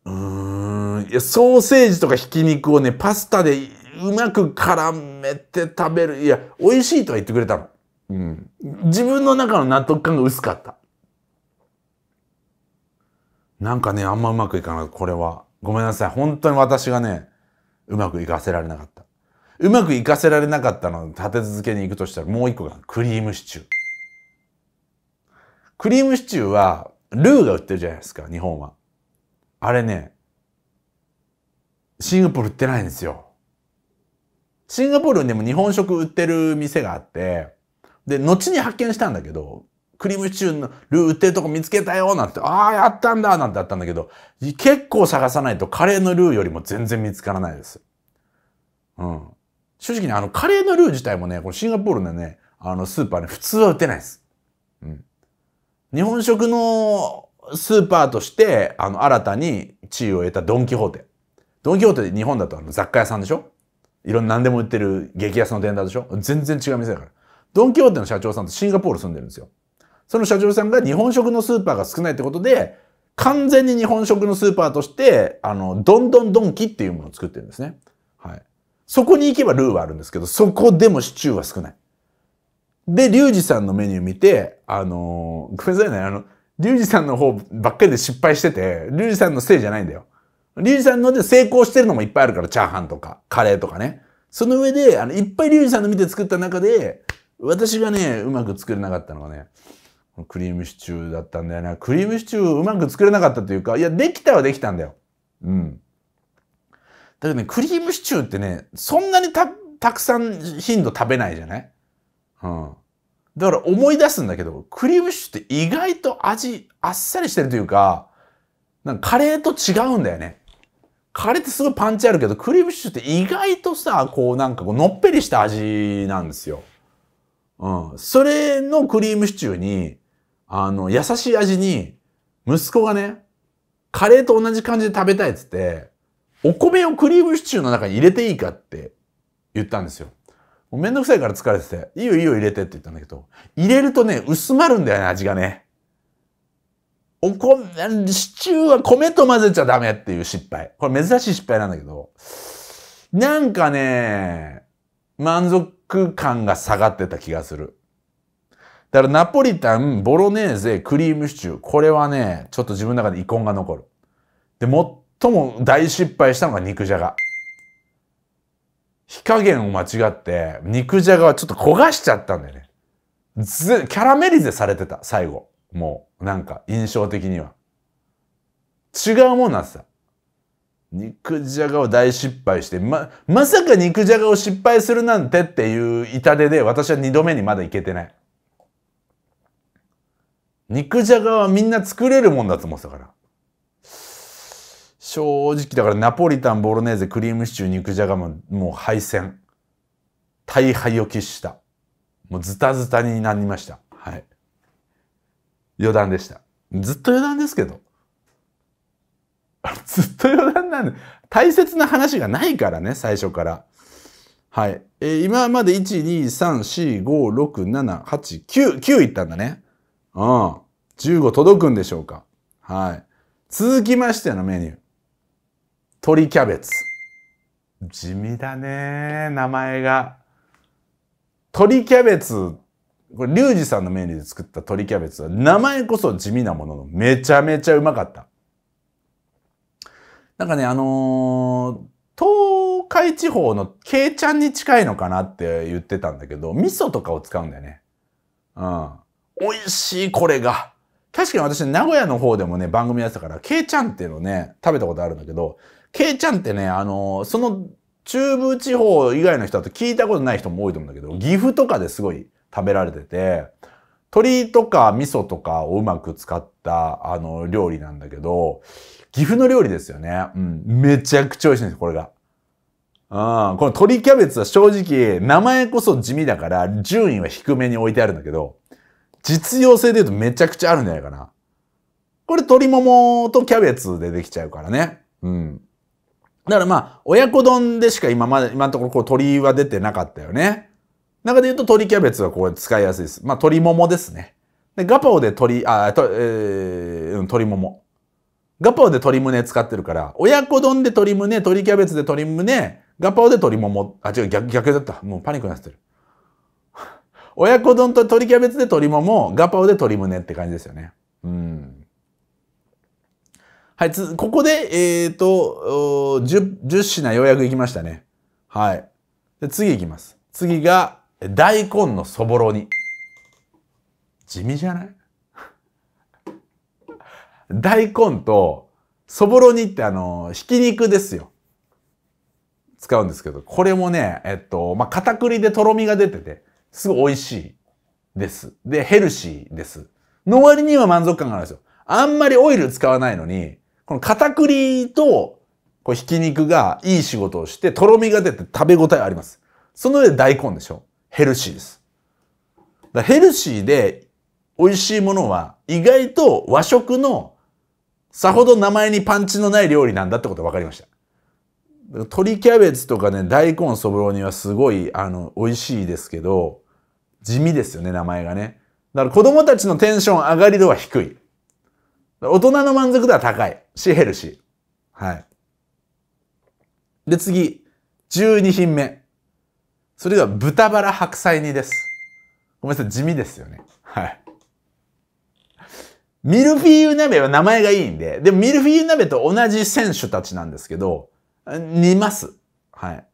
うーん。いや、ソーセージとかひき肉をね、パスタでうまく絡めて食べる。いや、美味しいとは言ってくれたの。うん。自分の中の納得感が薄かった。なんかね、あんまうまくいかない。これは。ごめんなさい。本当に私がね、うまくいかせられなかった。うまくいかせられなかったのを立て続けにいくとしたらもう一個がクリームシチュー。クリームシチューはルーが売ってるじゃないですか、日本は。あれね、シンガポール売ってないんですよ。シンガポールにも日本食売ってる店があって、で、後に発見したんだけど、クリームシチューのルー売ってるとこ見つけたよなんて、ああ、やったんだなんてあったんだけど、結構探さないとカレーのルーよりも全然見つからないです。うん。正直ね、あの、カレーのルー自体もね、このシンガポールのね、あの、スーパーね、普通は売ってないです。うん。日本食のスーパーとして、あの、新たに地位を得たドンキホーテ。ドンキホーテ日本だとあの雑貨屋さんでしょいろんな何でも売ってる激安の店だでしょ全然違う店だから。ドンキホーテの社長さんとシンガポール住んでるんですよ。その社長さんが日本食のスーパーが少ないってことで、完全に日本食のスーパーとして、あの、どんどんドンキっていうものを作ってるんですね。はい。そこに行けばルーはあるんですけど、そこでもシチューは少ない。で、リュウジさんのメニュー見て、あのー、ごめんなさいね、あの、リュウジさんの方ばっかりで失敗してて、リュウジさんのせいじゃないんだよ。リュウジさんので成功してるのもいっぱいあるから、チャーハンとか、カレーとかね。その上で、あの、いっぱいリュウジさんの見て作った中で、私がね、うまく作れなかったのがね、クリームシチューだったんだよな、クリームシチューうまく作れなかったというか、いや、できたはできたんだよ。うん。けどね、クリームシチューってね、そんなにた、たくさん頻度食べないじゃないうん。だから思い出すんだけど、クリームシチューって意外と味、あっさりしてるというか、なんかカレーと違うんだよね。カレーってすごいパンチあるけど、クリームシチューって意外とさ、こうなんかこうのっぺりした味なんですよ。うん。それのクリームシチューに、あの、優しい味に、息子がね、カレーと同じ感じで食べたいっつって、お米をクリームシチューの中に入れていいかって言ったんですよ。もうめんどくさいから疲れてて、いいよいいよ入れてって言ったんだけど、入れるとね、薄まるんだよね、味がね。お米、シチューは米と混ぜちゃダメっていう失敗。これ珍しい失敗なんだけど、なんかね、満足感が下がってた気がする。だからナポリタン、ボロネーゼ、クリームシチュー。これはね、ちょっと自分の中で遺恨が残る。で、も最も大失敗したのが肉じゃが。火加減を間違って、肉じゃがはちょっと焦がしちゃったんだよね。ず、キャラメリゼされてた、最後。もう、なんか、印象的には。違うもんなんっすよ。肉じゃがを大失敗して、ま、まさか肉じゃがを失敗するなんてっていう痛手で、私は二度目にまだいけてない。肉じゃがはみんな作れるもんだと思ってたから。正直だからナポリタンボロネーゼクリームシチュー肉じゃがももう敗戦大敗を喫したもうズタズタになりましたはい余談でしたずっと余談ですけど ずっと余談なんで大切な話がないからね最初からはい、えー、今まで123456789いったんだねうん15届くんでしょうかはい続きましてのメニュー鶏キャベツ。地味だね、名前が。鶏キャベツ、これ、リュウジさんのメニューで作った鶏キャベツは、名前こそ地味なものの、めちゃめちゃうまかった。なんかね、あのー、東海地方のケイちゃんに近いのかなって言ってたんだけど、味噌とかを使うんだよね。うん。美味しい、これが。確かに私、名古屋の方でもね、番組やってたから、ケイちゃんっていうのね、食べたことあるんだけど、ケイちゃんってね、あの、その中部地方以外の人だと聞いたことない人も多いと思うんだけど、岐阜とかですごい食べられてて、鶏とか味噌とかをうまく使ったあの料理なんだけど、岐阜の料理ですよね。うん。めちゃくちゃ美味しいんです、これが。うん。この鶏キャベツは正直、名前こそ地味だから、順位は低めに置いてあるんだけど、実用性で言うとめちゃくちゃあるんじゃないかな。これ鶏ももとキャベツでできちゃうからね。うん。だからまあ、親子丼でしか今まで、今のところこう鶏は出てなかったよね。中で言うと鶏キャベツはこう使いやすいです。まあ鶏ももですね。で、ガパオで鶏、あ、と、えー、鶏もも。ガパオで鶏胸使ってるから、親子丼で鶏胸、鶏キャベツで鶏胸、ガパオで鶏もも、あ、違う、逆、逆だった。もうパニックになってる。親子丼と鶏キャベツで鶏もも、ガパオで鶏胸って感じですよね。うん。はい、つ、ここで、えっ、ー、と、10、10品ようやくいきましたね。はい。で、次いきます。次が、大根のそぼろ煮。地味じゃない 大根と、そぼろ煮ってあの、ひき肉ですよ。使うんですけど、これもね、えっと、まあ、片栗でとろみが出てて、すごい美味しいです。で、ヘルシーです。の割には満足感があるんですよ。あんまりオイル使わないのに、この片栗とこうひき肉がいい仕事をして、とろみが出て食べ応えあります。その上で大根でしょ。ヘルシーです。だヘルシーで美味しいものは意外と和食のさほど名前にパンチのない料理なんだってこと分かりました。鶏キャベツとかね、大根そぼろ煮はすごい、あの、美味しいですけど、地味ですよね、名前がね。だから子供たちのテンション上がり度は低い。大人の満足度は高いし、ヘルシー。はい。で、次、12品目。それでは豚バラ白菜煮です。ごめんなさい、地味ですよね。はい。ミルフィーユ鍋は名前がいいんで、でもミルフィーユ鍋と同じ選手たちなんですけど、煮ます。はい。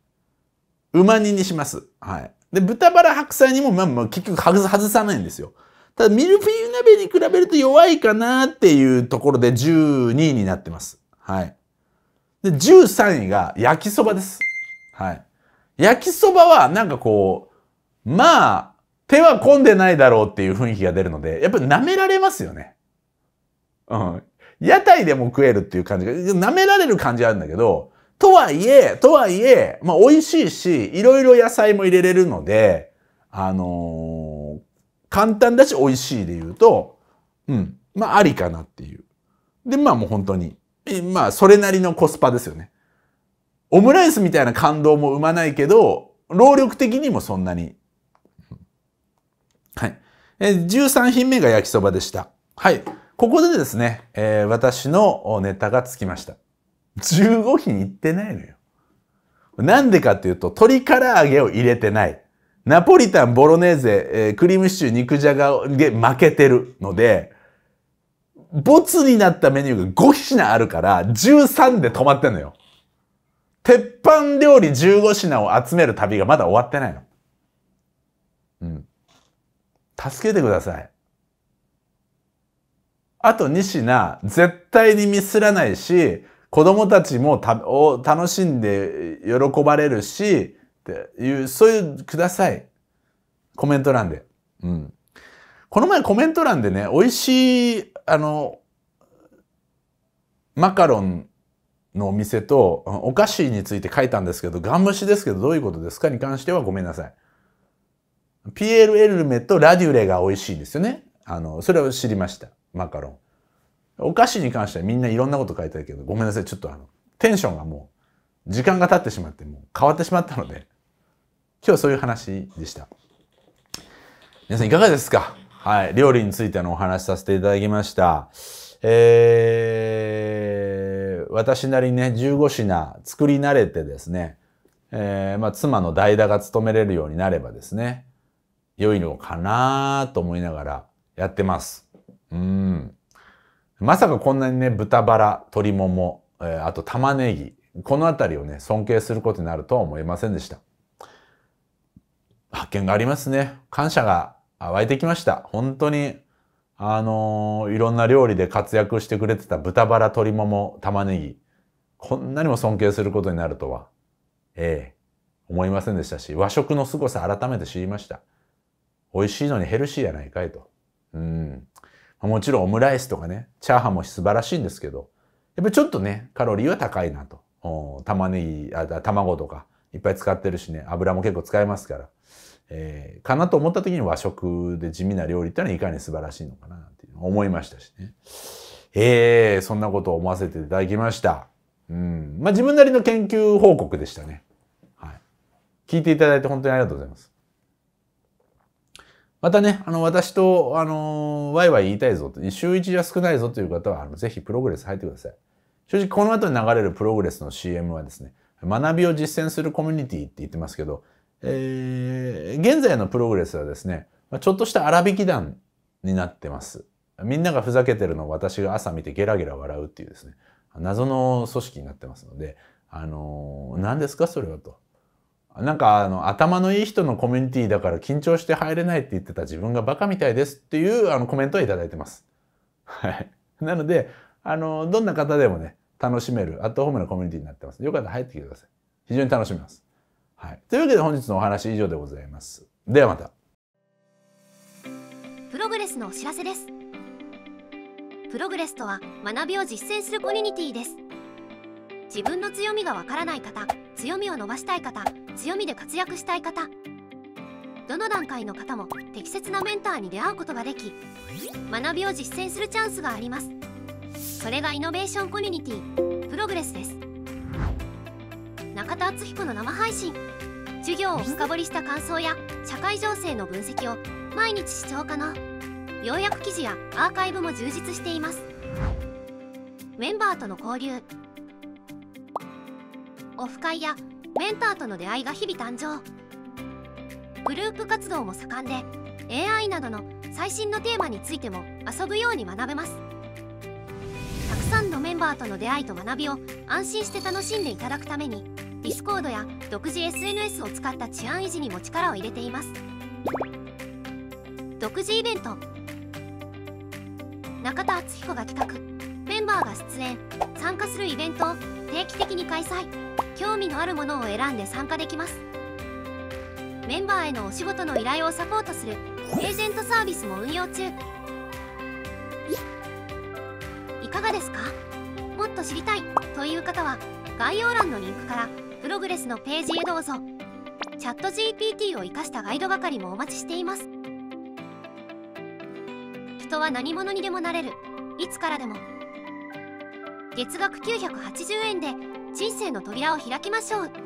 うま煮にします。はい。で、豚バラ白菜煮も、まあ、まあ、結局外さないんですよ。ただミルフィーユ鍋に比べると弱いかなっていうところで12位になってます。はい。で、13位が焼きそばです。はい。焼きそばはなんかこう、まあ、手は込んでないだろうっていう雰囲気が出るので、やっぱり舐められますよね。うん。屋台でも食えるっていう感じが、舐められる感じあるんだけど、とはいえ、とはいえ、まあ美味しいし、いろいろ野菜も入れれるので、あのー簡単だし美味しいで言うと、うん、まあありかなっていう。で、まあもう本当に、まあそれなりのコスパですよね。オムライスみたいな感動も生まないけど、労力的にもそんなに。はい。え13品目が焼きそばでした。はい。ここでですね、えー、私のネタがつきました。15品いってないのよ。なんでかっていうと、鶏唐揚げを入れてない。ナポリタン、ボロネーゼ、えー、クリームシチュー、肉じゃがで負けてるので、ボツになったメニューが5品あるから、13で止まってんのよ。鉄板料理15品を集める旅がまだ終わってないの。うん。助けてください。あと2品、絶対にミスらないし、子供たちもたお楽しんで喜ばれるし、っていう、そういう、ください。コメント欄で。うん。この前コメント欄でね、美味しい、あの、マカロンのお店とお菓子について書いたんですけど、ガンシですけどどういうことですかに関してはごめんなさい。ピエール・エルメとラデュレが美味しいですよね。あの、それを知りました。マカロン。お菓子に関してはみんないろんなこと書いてあるけど、ごめんなさい。ちょっとあの、テンションがもう、時間が経ってしまって、もう変わってしまったので、今日そういう話でした。皆さんいかがですかはい。料理についてのお話しさせていただきました。えー、私なりにね、15品作り慣れてですね、えー、まあ、妻の代打が務めれるようになればですね、良いのかなと思いながらやってます。うん。まさかこんなにね、豚バラ、鶏もも、えー、あと玉ねぎ、この辺りをね、尊敬することになるとは思いませんでした。発見がありますね。感謝が湧いてきました。本当に、あのー、いろんな料理で活躍してくれてた豚バラ、鶏もも、玉ねぎ。こんなにも尊敬することになるとは、ええ、思いませんでしたし、和食の凄さ改めて知りました。美味しいのにヘルシーやないかいと。うん。もちろんオムライスとかね、チャーハンも素晴らしいんですけど、やっぱりちょっとね、カロリーは高いなと。玉ねぎ、あ卵とかいっぱい使ってるしね、油も結構使えますから。えー、かなと思った時に和食で地味な料理ってのはいかに素晴らしいのかなっていうの思いましたしね。えー、そんなことを思わせていただきました。うん。まあ、自分なりの研究報告でしたね。はい。聞いていただいて本当にありがとうございます。またね、あの、私と、あのー、ワイワイ言いたいぞと、週1じゃ少ないぞという方は、あの、ぜひプログレス入ってください。正直、この後に流れるプログレスの CM はですね、学びを実践するコミュニティって言ってますけど、えー、現在のプログレスはですね、ちょっとした粗引き団になってます。みんながふざけてるのを私が朝見てゲラゲラ笑うっていうですね、謎の組織になってますので、あのー、何ですかそれはと。なんかあの頭のいい人のコミュニティだから緊張して入れないって言ってた自分がバカみたいですっていうあのコメントを頂いてます。はい。なので、あの、どんな方でもね、楽しめるアットホームなコミュニティになってます。よかったら入ってきてください。非常に楽しめます。はい、というわけで本日のお話以上でございます。ではまた。プログレスのお知らせです。プログレスとは学びを実践するコミュニティです。自分の強みがわからない方、強みを伸ばしたい方、強みで活躍したい方、どの段階の方も適切なメンターに出会うことができ、学びを実践するチャンスがあります。それがイノベーションコミュニティプログレスです。中田敦彦の生配信授業を深掘りした感想や社会情勢の分析を毎日視聴可能要約記事やアーカイブも充実していますメンバーとの交流オフ会やメンターとの出会いが日々誕生グループ活動も盛んで AI などの最新のテーマについても遊ぶように学べますたくさんのメンバーとの出会いと学びを安心して楽しんでいただくために Discord や独自 SNS を使った治安維持にも力を入れています独自イベント中田敦彦が企画メンバーが出演参加するイベントを定期的に開催興味のあるものを選んで参加できますメンバーへのお仕事の依頼をサポートするエージェントサービスも運用中いかがですかもっと知りたいという方は概要欄のリンクからプログレスのページへどうぞチャット GPT を生かしたガイド係もお待ちしています人は何者にでもなれるいつからでも月額980円で人生の扉を開きましょう